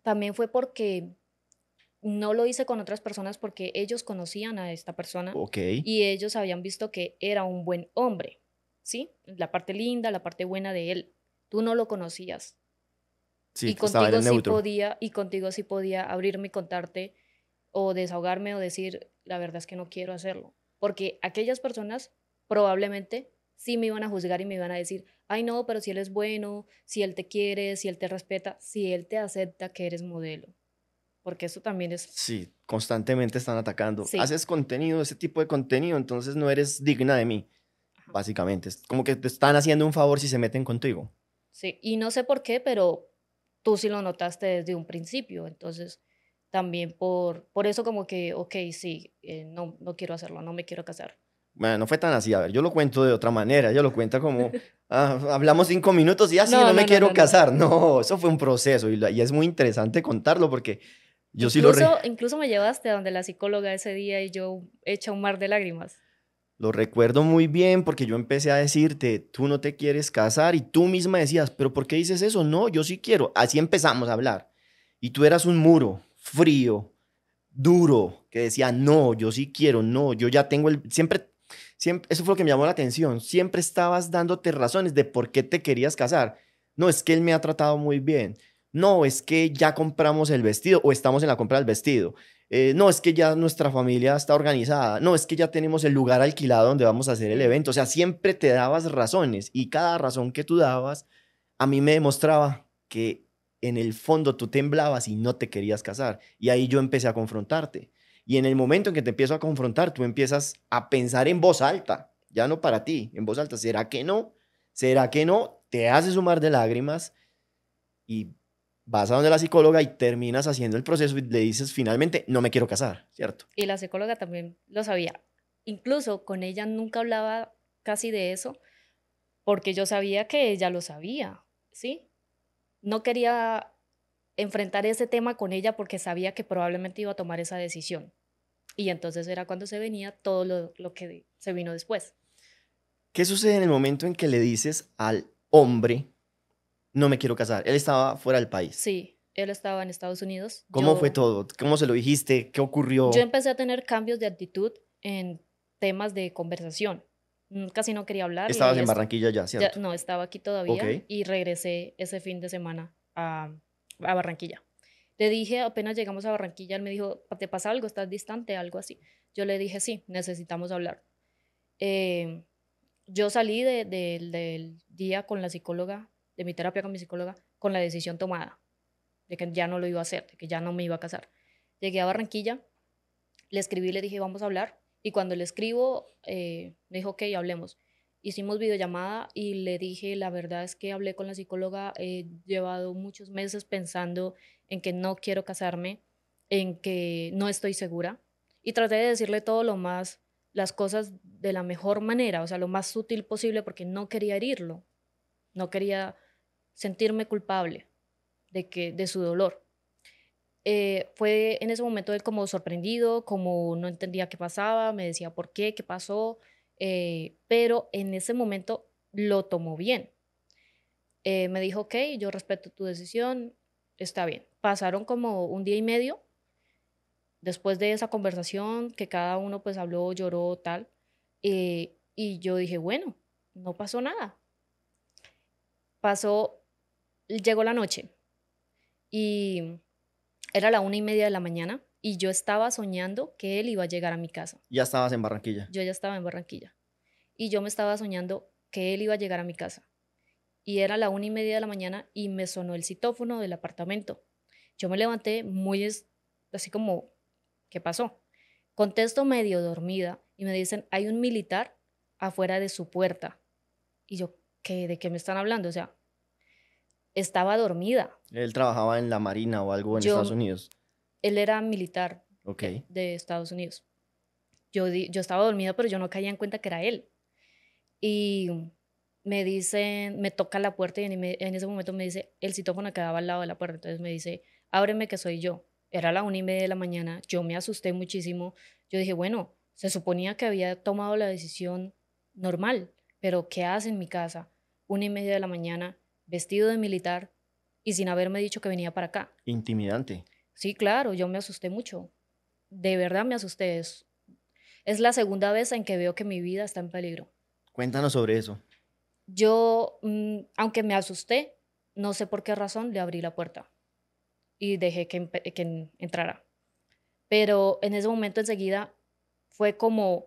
Speaker 2: también fue porque no lo hice con otras personas porque ellos conocían a esta persona y ellos habían visto que era un buen hombre, ¿sí? La parte linda, la parte buena de él. Tú no lo conocías. Sí, y contigo sí y contigo sí podía abrirme y contarte o desahogarme o decir la verdad es que no quiero hacerlo, porque aquellas personas probablemente sí me iban a juzgar y me iban a decir, ay no, pero si él es bueno, si él te quiere, si él te respeta, si él te acepta que eres modelo. Porque eso también es...
Speaker 1: Sí, constantemente están atacando. Haces contenido, ese tipo de contenido, entonces no eres digna de mí, básicamente. Es como que te están haciendo un favor si se meten contigo.
Speaker 2: Sí, y no sé por qué, pero tú sí lo notaste desde un principio, entonces también por, por eso como que, ok, sí, eh, no, no quiero hacerlo, no me quiero casar
Speaker 1: bueno, no fue tan así. A ver, yo lo cuento de otra manera. Yo lo cuenta como, ah, hablamos cinco minutos y así, no, no, me quiero casar. No. eso fue un proceso y, es muy interesante contarlo porque yo sí lo...
Speaker 2: Incluso me llevaste a donde la psicóloga ese día y yo hecha un mar de lágrimas.
Speaker 1: Lo recuerdo muy bien porque yo empecé a decirte, tú no te quieres casar y tú misma decías, pero ¿por qué dices eso? No, yo sí quiero. Así empezamos a hablar. Y tú eras un muro frío, duro, que decía, no, yo sí quiero, no, yo ya tengo el... Siempre eso fue lo que me llamó la atención. Siempre estabas dándote razones de por qué te querías casar. No, es que él me ha tratado muy bien. No, es que ya compramos el vestido o estamos en la compra del vestido. Eh, no, es que ya nuestra familia está organizada. No, es que ya tenemos el lugar alquilado donde vamos a hacer el evento. O sea, siempre te dabas razones y cada razón que tú dabas a mí me demostraba que en el fondo tú temblabas y no te querías casar. Y ahí yo empecé a confrontarte. Y en el momento en que te empiezo a confrontar, tú empiezas a pensar en voz alta, ya no para ti, en voz alta, ¿será que no? ¿Será que no? Te un sumar de lágrimas y vas a donde la psicóloga y terminas haciendo el proceso y le dices finalmente, no me quiero casar, ¿cierto?
Speaker 2: Y la psicóloga también lo sabía. Incluso con ella nunca hablaba casi de eso porque yo sabía que ella lo sabía, ¿sí? No quería enfrentar ese tema con ella porque sabía que probablemente iba a tomar esa decisión. Y entonces era cuando se venía todo lo, lo que se vino después.
Speaker 1: ¿Qué sucede en el momento en que le dices al hombre, no me quiero casar? Él estaba fuera del país.
Speaker 2: Sí, él estaba en Estados Unidos. ¿Cómo fue
Speaker 1: todo? ¿Cómo se lo dijiste? ¿Qué ocurrió? Yo
Speaker 2: empecé a tener cambios de actitud en temas de conversación. Mm, casi no quería hablar. Estabas en Barranquilla ya, ¿cierto? no, estaba aquí todavía y regresé ese fin de semana a, a Barranquilla. Le dije, apenas llegamos a Barranquilla, él me dijo, ¿te pasa algo? ¿Estás distante? Algo así. Yo le dije, sí, necesitamos hablar. Em, yo salí del día con la psicóloga, de mi terapia con mi psicóloga, con la decisión tomada, de que ya no lo iba a hacer, de que ya no me iba a casar. Llegué a Barranquilla, le escribí, le dije, vamos a hablar. Y cuando le escribo, eh, me dijo, ok, hablemos hicimos videollamada y le dije, la verdad es que hablé con la psicóloga, he llevado muchos meses pensando en que no quiero casarme, en que no estoy segura. Y traté de decirle todo lo más, las cosas de la mejor manera, o sea, lo más sutil posible, porque no quería herirlo, no quería sentirme culpable de, que, de su dolor. Eh, fue en ese momento él como sorprendido, como no entendía qué pasaba, me decía por qué, qué pasó, eh, pero en ese momento lo tomó bien. Eh, me dijo, ok, yo respeto tu decisión, está bien. Pasaron como un día y medio después de esa conversación que cada uno pues habló, lloró, tal. Eh, y yo dije, bueno, no pasó nada. Pasó, llegó la noche y era la una y media de la mañana y yo estaba soñando que él iba a llegar a mi casa.
Speaker 1: Ya estabas en Barranquilla. Yo
Speaker 2: ya estaba en Barranquilla. Y yo me estaba soñando que él iba a llegar a mi casa. Y era la una y media de la mañana y me sonó el citófono del apartamento. Yo me levanté muy así como, ¿qué pasó? Contesto medio dormida y me dicen, hay un militar afuera de su puerta. Y yo, ¿qué, ¿de qué me están hablando? O sea, estaba dormida.
Speaker 1: Él trabajaba en la Marina o algo en Estados Unidos
Speaker 2: él era militar de, Estados Unidos. Yo, yo estaba dormida, pero yo no caía en cuenta que era él. Y me dicen, me toca la puerta y en, en ese momento me dice, el citófono quedaba al lado de la puerta. Entonces me dice, ábreme que soy yo. Era la una y media de la mañana. Yo me asusté muchísimo. Yo dije, bueno, se suponía que había tomado la decisión normal, pero ¿qué hace en mi casa? Una y media de la mañana, vestido de militar y sin haberme dicho que venía para acá.
Speaker 1: Intimidante.
Speaker 2: Sí, claro, yo me asusté mucho. De verdad me asusté. Es, la segunda vez en que veo que mi vida está en peligro.
Speaker 1: Cuéntanos sobre eso.
Speaker 2: Yo, mm, aunque me asusté, no sé por qué razón le abrí la puerta y dejé que, que entrara. Pero en ese momento enseguida fue como,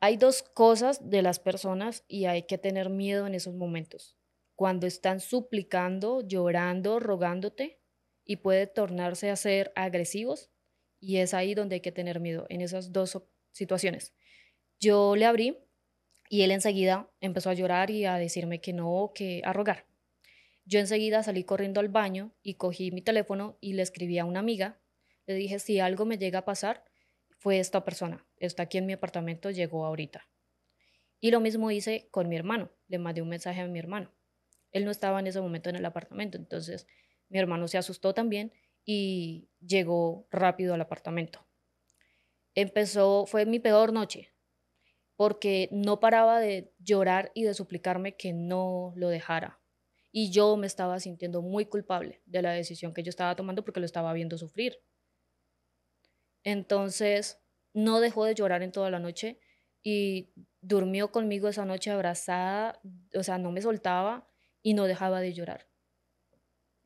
Speaker 2: hay dos cosas de las personas y hay que tener miedo en esos momentos. Cuando están suplicando, llorando, rogándote, y puede tornarse a ser agresivos y es ahí donde hay que tener miedo, en esas dos situaciones. Yo le abrí y él enseguida empezó a llorar y a decirme que no, que a rogar. Yo enseguida salí corriendo al baño y cogí mi teléfono y le escribí a una amiga. Le dije, si algo me llega a pasar, fue esta persona. Está aquí en mi apartamento, llegó ahorita. Y lo mismo hice con mi hermano. Le mandé un mensaje a mi hermano. Él no estaba en ese momento en el apartamento, entonces mi hermano se asustó también y llegó rápido al apartamento. Empezó, fue mi peor noche, porque no paraba de llorar y de suplicarme que no lo dejara. Y yo me estaba sintiendo muy culpable de la decisión que yo estaba tomando porque lo estaba viendo sufrir. Entonces, no dejó de llorar en toda la noche y durmió conmigo esa noche abrazada, o sea, no me soltaba y no dejaba de llorar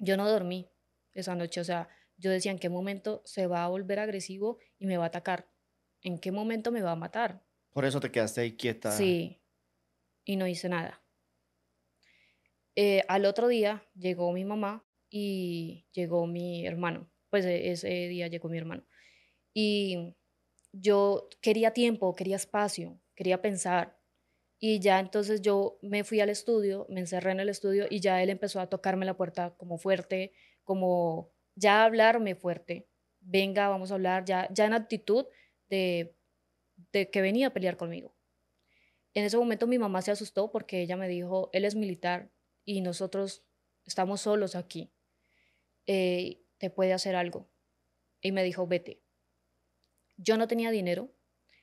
Speaker 2: yo no dormí esa noche, o sea, yo decía, ¿en qué momento se va a volver agresivo y me va a atacar? ¿En qué momento me va a matar?
Speaker 1: Por eso te quedaste ahí quieta. Sí,
Speaker 2: y no hice nada. Eh, al otro día llegó mi mamá y llegó mi hermano, pues e, ese día llegó mi hermano. Y yo quería tiempo, quería espacio, quería pensar, y ya entonces yo me fui al estudio, me encerré en el estudio y ya él empezó a tocarme la puerta como fuerte, como ya hablarme fuerte. Venga, vamos a hablar, ya, ya en actitud de, de que venía a pelear conmigo. En ese momento mi mamá se asustó porque ella me dijo, él es militar y nosotros estamos solos aquí. Eh, te puede hacer algo. Y me dijo, vete. Yo no tenía dinero.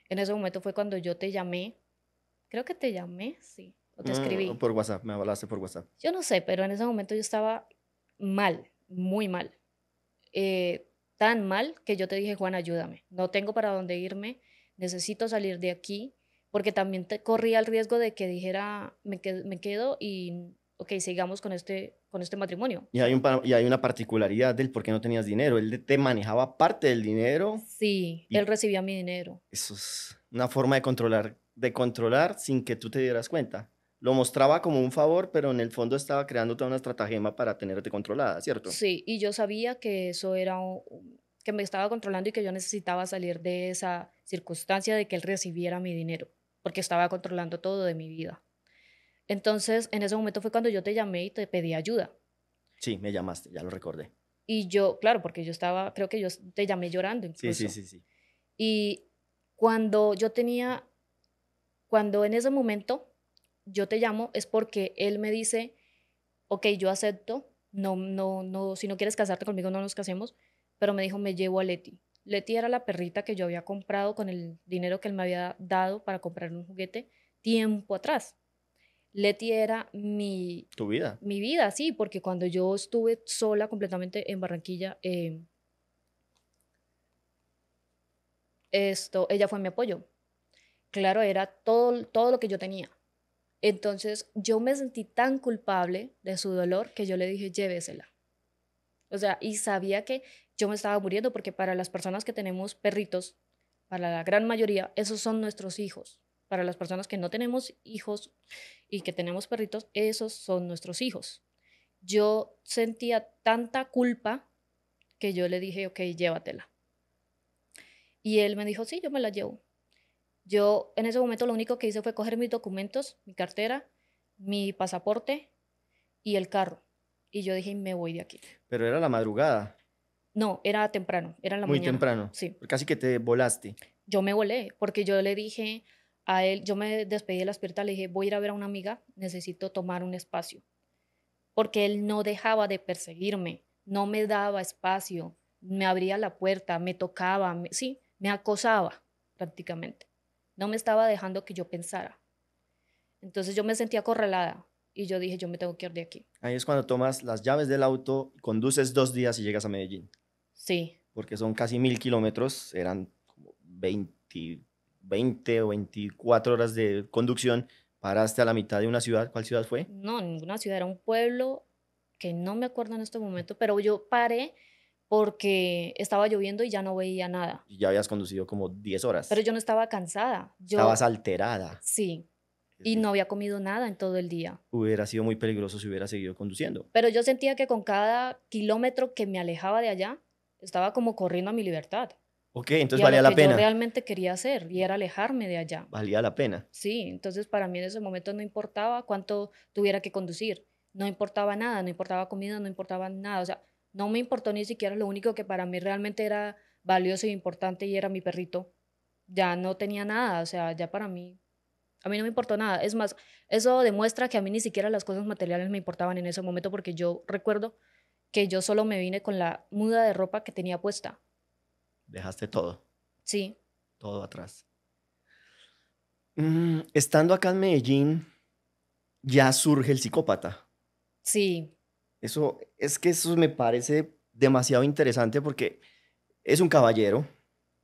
Speaker 2: En ese momento fue cuando yo te llamé creo que te llamé, sí, o te mm, escribí.
Speaker 1: Por WhatsApp, me hablaste por WhatsApp.
Speaker 2: Yo no sé, pero en ese momento yo estaba mal, muy mal. Eh, tan mal que yo te dije, Juan, ayúdame, no tengo para dónde irme, necesito salir de aquí, porque también te corría el riesgo de que dijera, me quedo, me quedo y, ok, sigamos con este, con este matrimonio.
Speaker 1: Y hay, un, y hay una particularidad del por qué no tenías dinero, él te manejaba parte del dinero.
Speaker 2: Sí, él recibía mi dinero.
Speaker 1: Eso es una forma de controlar de controlar sin que tú te dieras cuenta. Lo mostraba como un favor, pero en el fondo estaba creando toda una estratagema para tenerte controlada, ¿cierto? Sí,
Speaker 2: y yo sabía que eso era, un, que me estaba controlando y que yo necesitaba salir de esa circunstancia de que él recibiera mi dinero, porque estaba controlando todo de mi vida. Entonces, en ese momento fue cuando yo te llamé y te pedí ayuda.
Speaker 1: Sí, me llamaste, ya lo recordé.
Speaker 2: Y yo, claro, porque yo estaba, creo que yo te llamé llorando incluso. Sí, sí, sí, sí. Y cuando yo tenía cuando en ese momento yo te llamo es porque él me dice, ok, yo acepto, no, no, no, si no quieres casarte conmigo no nos casemos, pero me dijo, me llevo a Leti. Leti era la perrita que yo había comprado con el dinero que él me había dado para comprar un juguete tiempo atrás. Leti era mi...
Speaker 1: Tu vida. Mi
Speaker 2: vida, sí, porque cuando yo estuve sola completamente en Barranquilla, eh, esto, ella fue mi apoyo claro, era todo, todo lo que yo tenía. Entonces yo me sentí tan culpable de su dolor que yo le dije, llévesela. O sea, y sabía que yo me estaba muriendo porque para las personas que tenemos perritos, para la gran mayoría, esos son nuestros hijos. Para las personas que no tenemos hijos y que tenemos perritos, esos son nuestros hijos. Yo sentía tanta culpa que yo le dije, ok, llévatela. Y él me dijo, sí, yo me la llevo. Yo en ese momento lo único que hice fue coger mis documentos, mi cartera, mi pasaporte y el carro. Y yo dije, me voy de aquí.
Speaker 1: Pero era la madrugada.
Speaker 2: No, era temprano, era la la Muy temprano. Sí.
Speaker 1: Casi que te volaste.
Speaker 2: Yo me volé, porque yo le dije a él, yo me despedí de la espirita, le dije, voy a ir a ver a una amiga, necesito tomar un espacio. Porque él no dejaba de perseguirme, no me daba espacio, me abría la puerta, me tocaba, sí, me acosaba prácticamente no me estaba dejando que yo pensara. Entonces yo me sentía acorralada y yo dije, yo me tengo que ir de aquí.
Speaker 1: Ahí es cuando tomas las llaves del auto, conduces dos días y llegas a Medellín. Sí. Porque son casi mil kilómetros, eran como 20, 20 o 24 horas de conducción. Paraste a la mitad de una ciudad. ¿Cuál ciudad fue?
Speaker 2: No, ninguna ciudad, era un pueblo que no me acuerdo en este momento, pero yo paré porque estaba lloviendo y ya no veía nada.
Speaker 1: Y ya habías conducido como 10 horas. Pero
Speaker 2: yo no estaba cansada. Estabas
Speaker 1: alterada.
Speaker 2: Sí. Y no había comido nada en todo el día.
Speaker 1: Hubiera sido muy peligroso si hubiera seguido conduciendo.
Speaker 2: Pero yo sentía que con cada kilómetro que me alejaba de allá, estaba como corriendo a mi libertad.
Speaker 1: Ok, entonces y valía lo la que pena. Yo realmente
Speaker 2: quería hacer y era alejarme de allá.
Speaker 1: Valía la pena.
Speaker 2: Sí, entonces para mí en ese momento no importaba cuánto tuviera que conducir, no importaba nada, no importaba comida, no importaba nada. O sea, no me importó ni siquiera lo único que para mí realmente era valioso e importante y era mi perrito. Ya no tenía nada, o sea, ya para mí, a mí no me importó nada. Es más, eso demuestra que a mí ni siquiera las cosas materiales me importaban en ese momento porque yo recuerdo que yo solo me vine con la muda de ropa que tenía puesta.
Speaker 1: Dejaste todo. Sí. Todo atrás. Mm, estando acá en Medellín, ya surge el psicópata. Sí. Eso, es que eso me parece demasiado interesante porque es un caballero,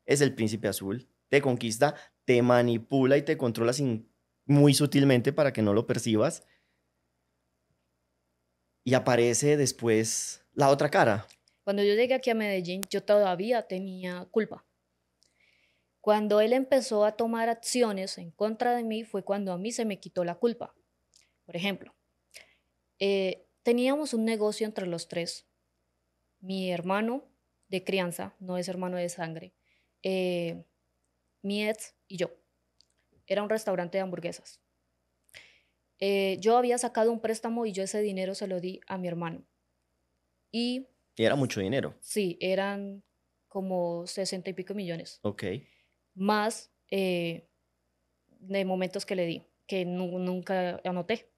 Speaker 1: es el príncipe azul, te conquista, te manipula y te controla sin, muy sutilmente para que no lo percibas. Y aparece después la otra cara.
Speaker 2: Cuando yo llegué aquí a Medellín, yo todavía tenía culpa. Cuando él empezó a tomar acciones en contra de mí fue cuando a mí se me quitó la culpa. Por ejemplo, eh, Teníamos un negocio entre los tres. Mi hermano de crianza, no es hermano de sangre, eh, mi ex y yo. Era un restaurante de hamburguesas. Eh, yo había sacado un préstamo y yo ese dinero se lo di a mi hermano. Y...
Speaker 1: era mucho dinero?
Speaker 2: Sí, eran como sesenta y pico millones. Ok. Más eh, de momentos que le di, que nunca anoté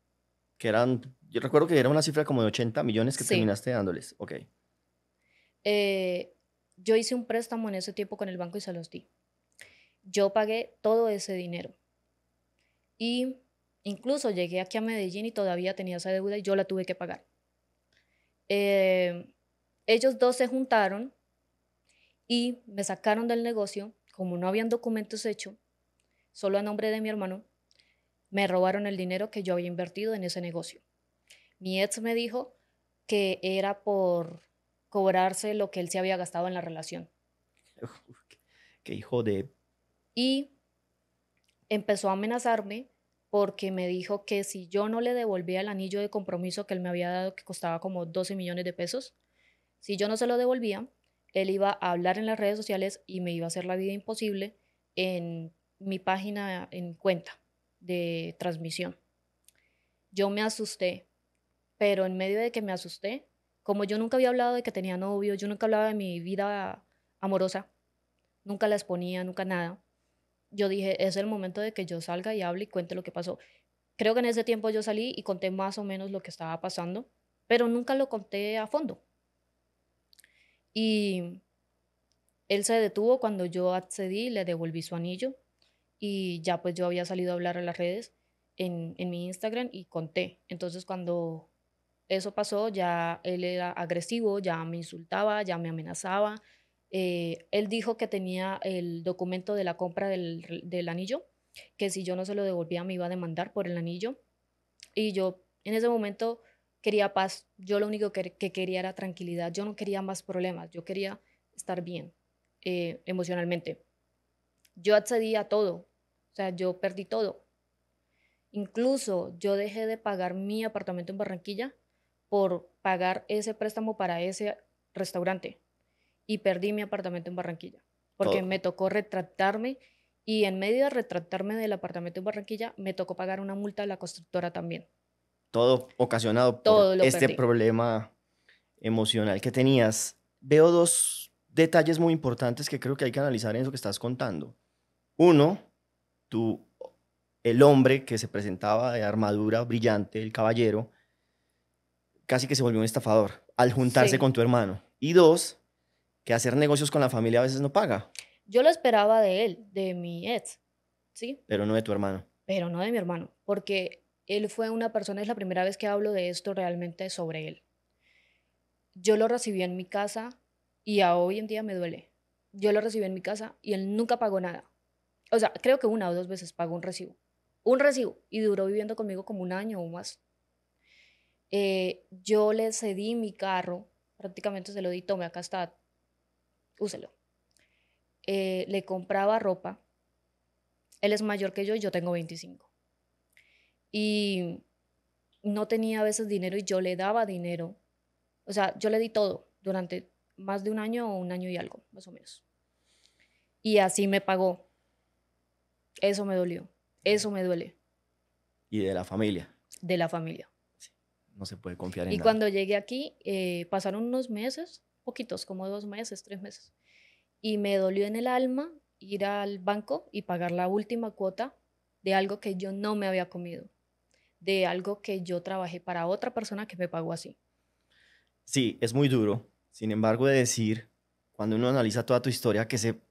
Speaker 1: que eran, yo recuerdo que era una cifra como de 80 millones que terminaste dándoles, ok.
Speaker 2: Eh, yo hice un préstamo en ese tiempo con el banco y se los di. Yo pagué todo ese dinero. Y incluso llegué aquí a Medellín y todavía tenía esa deuda y yo la tuve que pagar. Eh, ellos dos se juntaron y me sacaron del negocio, como no habían documentos hechos, solo a nombre de mi hermano, me robaron el dinero que yo había invertido en ese negocio. Mi ex me dijo que era por cobrarse lo que él se había gastado en la relación.
Speaker 1: Qué hijo de...
Speaker 2: Y empezó a amenazarme porque me dijo que si yo no le devolvía el anillo de compromiso que él me había dado, que costaba como 12 millones de pesos, si yo no se lo devolvía, él iba a hablar en las redes sociales y me iba a hacer la vida imposible en mi página en cuenta de transmisión. Yo me asusté, pero en medio de que me asusté, como yo nunca había hablado de que tenía novio, yo nunca hablaba de mi vida amorosa, nunca la exponía, nunca nada, yo dije, es el momento de que yo salga y hable y cuente lo que pasó. Creo que en ese tiempo yo salí y conté más o menos lo que estaba pasando, pero nunca lo conté a fondo. Y él se detuvo cuando yo accedí, le devolví su anillo y ya pues yo había salido a hablar a las redes en, mi Instagram y conté. Entonces cuando eso pasó, ya él era agresivo, ya me insultaba, ya me amenazaba. Eh, él dijo que tenía el documento de la compra del, anillo, que si yo no se lo devolvía me iba a demandar por el anillo. Y yo en ese momento quería paz, yo lo único que, quería era tranquilidad, yo no quería más problemas, yo quería estar bien eh, emocionalmente yo accedí a todo, o sea, yo perdí todo. Incluso yo dejé de pagar mi apartamento en Barranquilla por pagar ese préstamo para ese restaurante y perdí mi apartamento en Barranquilla porque me tocó retractarme y en medio de retractarme del apartamento en Barranquilla me tocó pagar una multa a la constructora también.
Speaker 1: Todo ocasionado por este problema emocional que tenías. Veo dos detalles muy importantes que creo que hay que analizar en eso que estás contando. Uno, tú, el hombre que se presentaba de armadura brillante, el caballero, casi que se volvió un estafador al juntarse con tu hermano. Y dos, que hacer negocios con la familia a veces no paga.
Speaker 2: Yo lo esperaba de él, de mi ex, ¿sí?
Speaker 1: Pero no de tu hermano.
Speaker 2: Pero no de mi hermano, porque él fue una persona, es la primera vez que hablo de esto realmente sobre él. Yo lo recibí en mi casa y a hoy en día me duele. Yo lo recibí en mi casa y él nunca pagó nada o sea, creo que una o dos veces pagó un recibo. Un recibo. Y duró viviendo conmigo como un año o más. Eh, yo le cedí mi carro, prácticamente se lo di, tome, acá está, úselo. Eh, le compraba ropa. Él es mayor que yo, yo tengo 25. Y no tenía a veces dinero y yo le daba dinero. O sea, yo le di todo durante más de un año o un año y algo, más o menos. Y así me pagó. Eso me dolió. Eso me duele.
Speaker 1: Y de la familia.
Speaker 2: De la familia.
Speaker 1: No se puede confiar en Y cuando
Speaker 2: llegué aquí, eh, pasaron unos meses, poquitos, como dos meses, tres meses. Y me dolió en el alma ir al banco y pagar la última cuota de algo que yo no me había comido, de algo que yo trabajé para otra persona que me pagó así.
Speaker 1: Sí, es muy duro. Sin embargo, de decir, cuando uno analiza toda tu historia, que, se,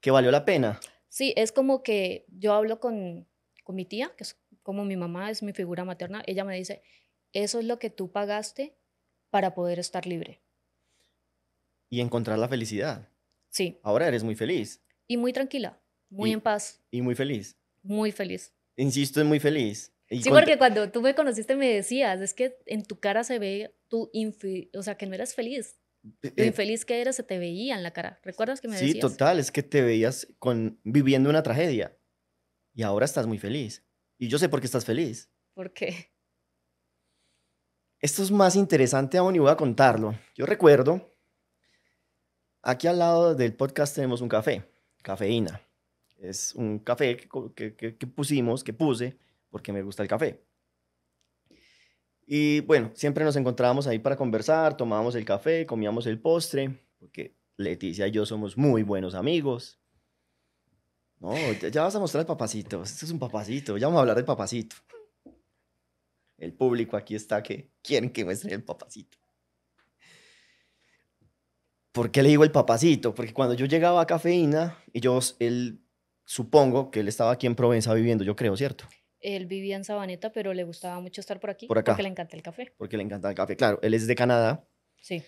Speaker 1: que valió la pena.
Speaker 2: Sí, es como que yo hablo con, mi tía, que es como mi mamá, es mi figura materna, ella me dice, eso es lo que tú pagaste para poder estar libre.
Speaker 1: Y encontrar la felicidad. Sí. Ahora eres muy feliz.
Speaker 2: Y muy tranquila, muy en paz.
Speaker 1: Y muy feliz.
Speaker 2: Muy feliz.
Speaker 1: Insisto, es muy feliz. sí, porque
Speaker 2: cuando tú me conociste me decías, es que en tu cara se ve tu, o sea, que no eras feliz lo infeliz que eras se te veía en la cara. ¿Recuerdas que me sí, decías? Sí,
Speaker 1: total, es que te veías con, viviendo una tragedia y ahora estás muy feliz. Y yo sé por qué estás feliz. ¿Por qué? Esto es más interesante aún y voy a contarlo. Yo recuerdo, aquí al lado del podcast tenemos un café, cafeína. Es un café que pusimos, que puse, porque me gusta el café. Y bueno, siempre nos encontrábamos ahí para conversar, tomábamos el café, comíamos el postre, porque Leticia y yo somos muy buenos amigos. No, ya, vas a mostrar el papacito. Esto es un papacito. Ya vamos a hablar del papacito. El público aquí está que quieren que muestre el papacito. ¿Por qué le digo el papacito? Porque cuando yo llegaba a Cafeína, y yo, él, supongo que él estaba aquí en Provenza viviendo, yo creo, ¿cierto?
Speaker 2: él vivía en Sabaneta, pero le gustaba mucho estar por aquí. Porque le encanta el café.
Speaker 1: Porque le encanta el café, claro. Él es de Canadá. Sí.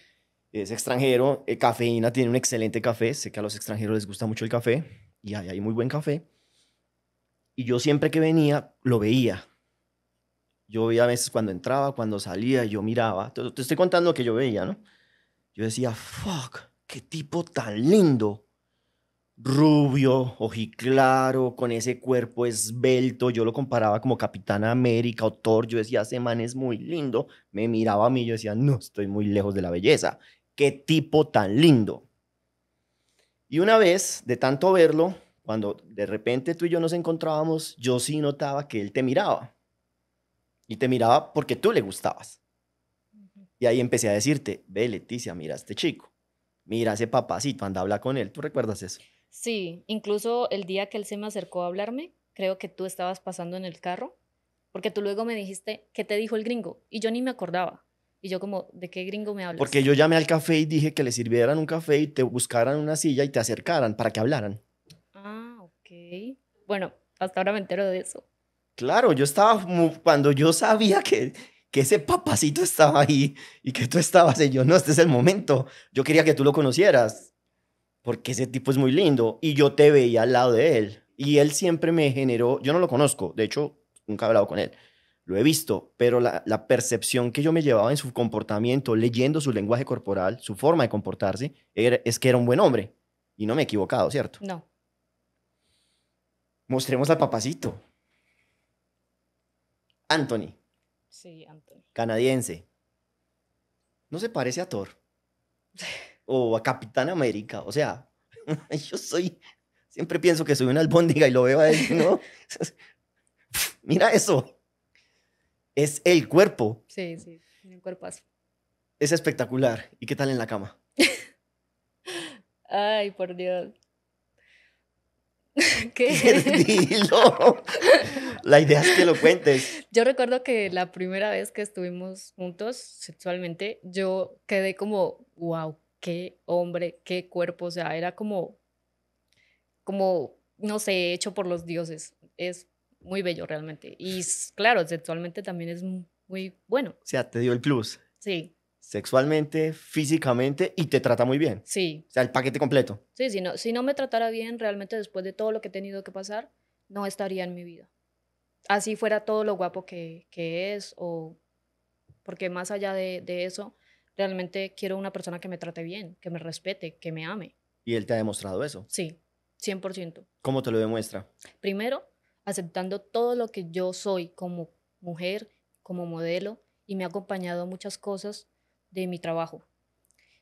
Speaker 1: Es extranjero. Eh, cafeína tiene un excelente café. Sé que a los extranjeros les gusta mucho el café. Y hay, muy buen café. Y yo siempre que venía, lo veía. Yo veía a veces cuando entraba, cuando salía, yo miraba. Te, te estoy contando lo que yo veía, ¿no? Yo decía, fuck, qué tipo tan lindo rubio, ojiclaro, con ese cuerpo esbelto. Yo lo comparaba como Capitán América o Thor. Yo decía, ese man es muy lindo. Me miraba a mí y yo decía, no, estoy muy lejos de la belleza. Qué tipo tan lindo. Y una vez, de tanto verlo, cuando de repente tú y yo nos encontrábamos, yo sí notaba que él te miraba. Y te miraba porque tú le gustabas. Y ahí empecé a decirte, ve Leticia, mira a este chico, mira a ese papacito, anda a hablar con él. ¿Tú recuerdas eso?
Speaker 2: Sí, incluso el día que él se me acercó a hablarme, creo que tú estabas pasando en el carro, porque tú luego me dijiste, ¿qué te dijo el gringo? Y yo ni me acordaba. Y yo como, ¿de qué gringo me hablas? Porque
Speaker 1: yo llamé al café y dije que le sirvieran un café y te buscaran una silla y te acercaran para que hablaran.
Speaker 2: Ah, ok. Bueno, hasta ahora me entero de eso.
Speaker 1: Claro, yo estaba, cuando yo sabía que, que ese papacito estaba ahí y que tú estabas y yo, no, este es el momento. Yo quería que tú lo conocieras porque ese tipo es muy lindo y yo te veía al lado de él. Y él siempre me generó, yo no lo conozco, de hecho, nunca he hablado con él, lo he visto, pero la, percepción que yo me llevaba en su comportamiento, leyendo su lenguaje corporal, su forma de comportarse, es que era un buen hombre. Y no me he equivocado, ¿cierto? No. Mostremos al papacito. Anthony.
Speaker 2: Sí, Anthony.
Speaker 1: Canadiense. No se parece a Thor. o a Capitán América. O sea, yo soy, siempre pienso que soy una albóndiga y lo veo a él, ¿no? Mira eso. Es el cuerpo.
Speaker 2: Sí, sí, un cuerpazo.
Speaker 1: Es espectacular. ¿Y qué tal en la cama?
Speaker 2: Ay, por Dios. ¿Qué? Dilo. La idea es que lo cuentes. Yo recuerdo que la primera vez que estuvimos juntos sexualmente, yo quedé como, wow, qué hombre, qué cuerpo, o sea, era como, como, no sé, hecho por los dioses. Es muy bello realmente. Y claro, sexualmente también es muy bueno. O
Speaker 1: sea, te dio el plus. Sí. Sexualmente, físicamente y te trata muy bien. Sí. O sea, el paquete completo.
Speaker 2: Sí, si no, si no me tratara bien, realmente después de todo lo que he tenido que pasar, no estaría en mi vida. Así fuera todo lo guapo que, que es o porque más allá de, de eso, realmente quiero una persona que me trate bien, que me respete, que me ame.
Speaker 1: ¿Y él te ha demostrado eso?
Speaker 2: Sí, 100%.
Speaker 1: ¿Cómo te lo demuestra?
Speaker 2: Primero, aceptando todo lo que yo soy como mujer, como modelo, y me ha acompañado muchas cosas de mi trabajo.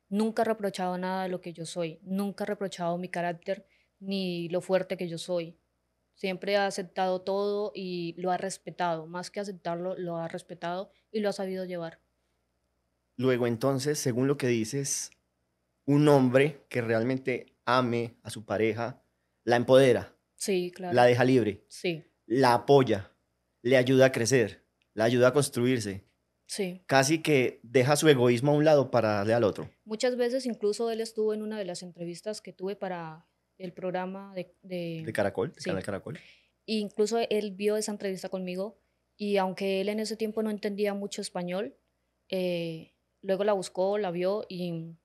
Speaker 2: Nunca ha reprochado nada de lo que yo soy, nunca ha reprochado mi carácter ni lo fuerte que yo soy. Siempre ha aceptado todo y lo ha respetado. Más que aceptarlo, lo ha respetado y lo ha sabido llevar.
Speaker 1: Luego entonces, según lo que dices, un hombre que realmente ame a su pareja, la empodera.
Speaker 2: Sí, claro. La deja libre. Sí.
Speaker 1: La apoya, le ayuda a crecer, la ayuda a construirse. Sí. Casi que deja su egoísmo a un lado para darle al otro.
Speaker 2: Muchas veces incluso él estuvo en una de las entrevistas que tuve para el programa de... De, Caracol, de Caracol. E incluso él vio esa entrevista conmigo y aunque él en ese tiempo no entendía mucho español, eh, Luego la buscó, la vio y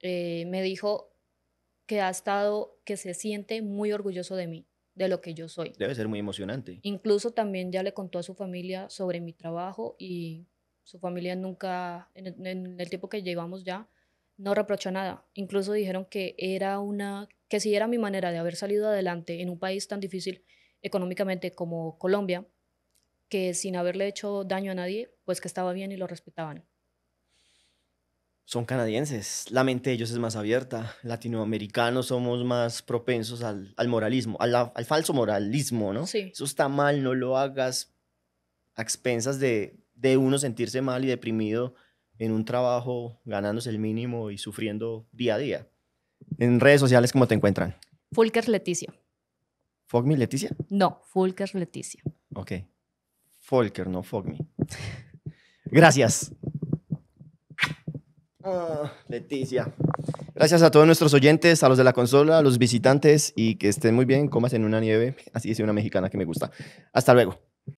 Speaker 2: eh, me dijo que ha estado, que se siente muy orgulloso de mí, de lo que yo soy. Debe
Speaker 1: ser muy emocionante.
Speaker 2: Incluso también ya le contó a su familia sobre mi trabajo y su familia nunca, en en el tiempo que llevamos ya, no reprochó nada. Incluso dijeron que era una, que si era mi manera de haber salido adelante en un país tan difícil económicamente como Colombia, que sin haberle hecho daño a nadie, pues que estaba bien y lo respetaban
Speaker 1: son canadienses. La mente de ellos es más abierta. Latinoamericanos somos más propensos al, al moralismo, al, al, falso moralismo, ¿no? Sí. Eso está mal, no lo hagas a expensas de, de uno sentirse mal y deprimido en un trabajo, ganándose el mínimo y sufriendo día a día. En redes sociales, ¿cómo te encuentran?
Speaker 2: Fulker Leticia.
Speaker 1: ¿Fogmi Leticia?
Speaker 2: No, Fulker Leticia.
Speaker 1: Ok. Folker, no Fogmi. Gracias.
Speaker 2: Ah, Leticia.
Speaker 1: Gracias a todos nuestros oyentes, a los de la consola, a los visitantes y que estén muy bien. Comas en una nieve. Así dice una mexicana que me gusta. Hasta luego.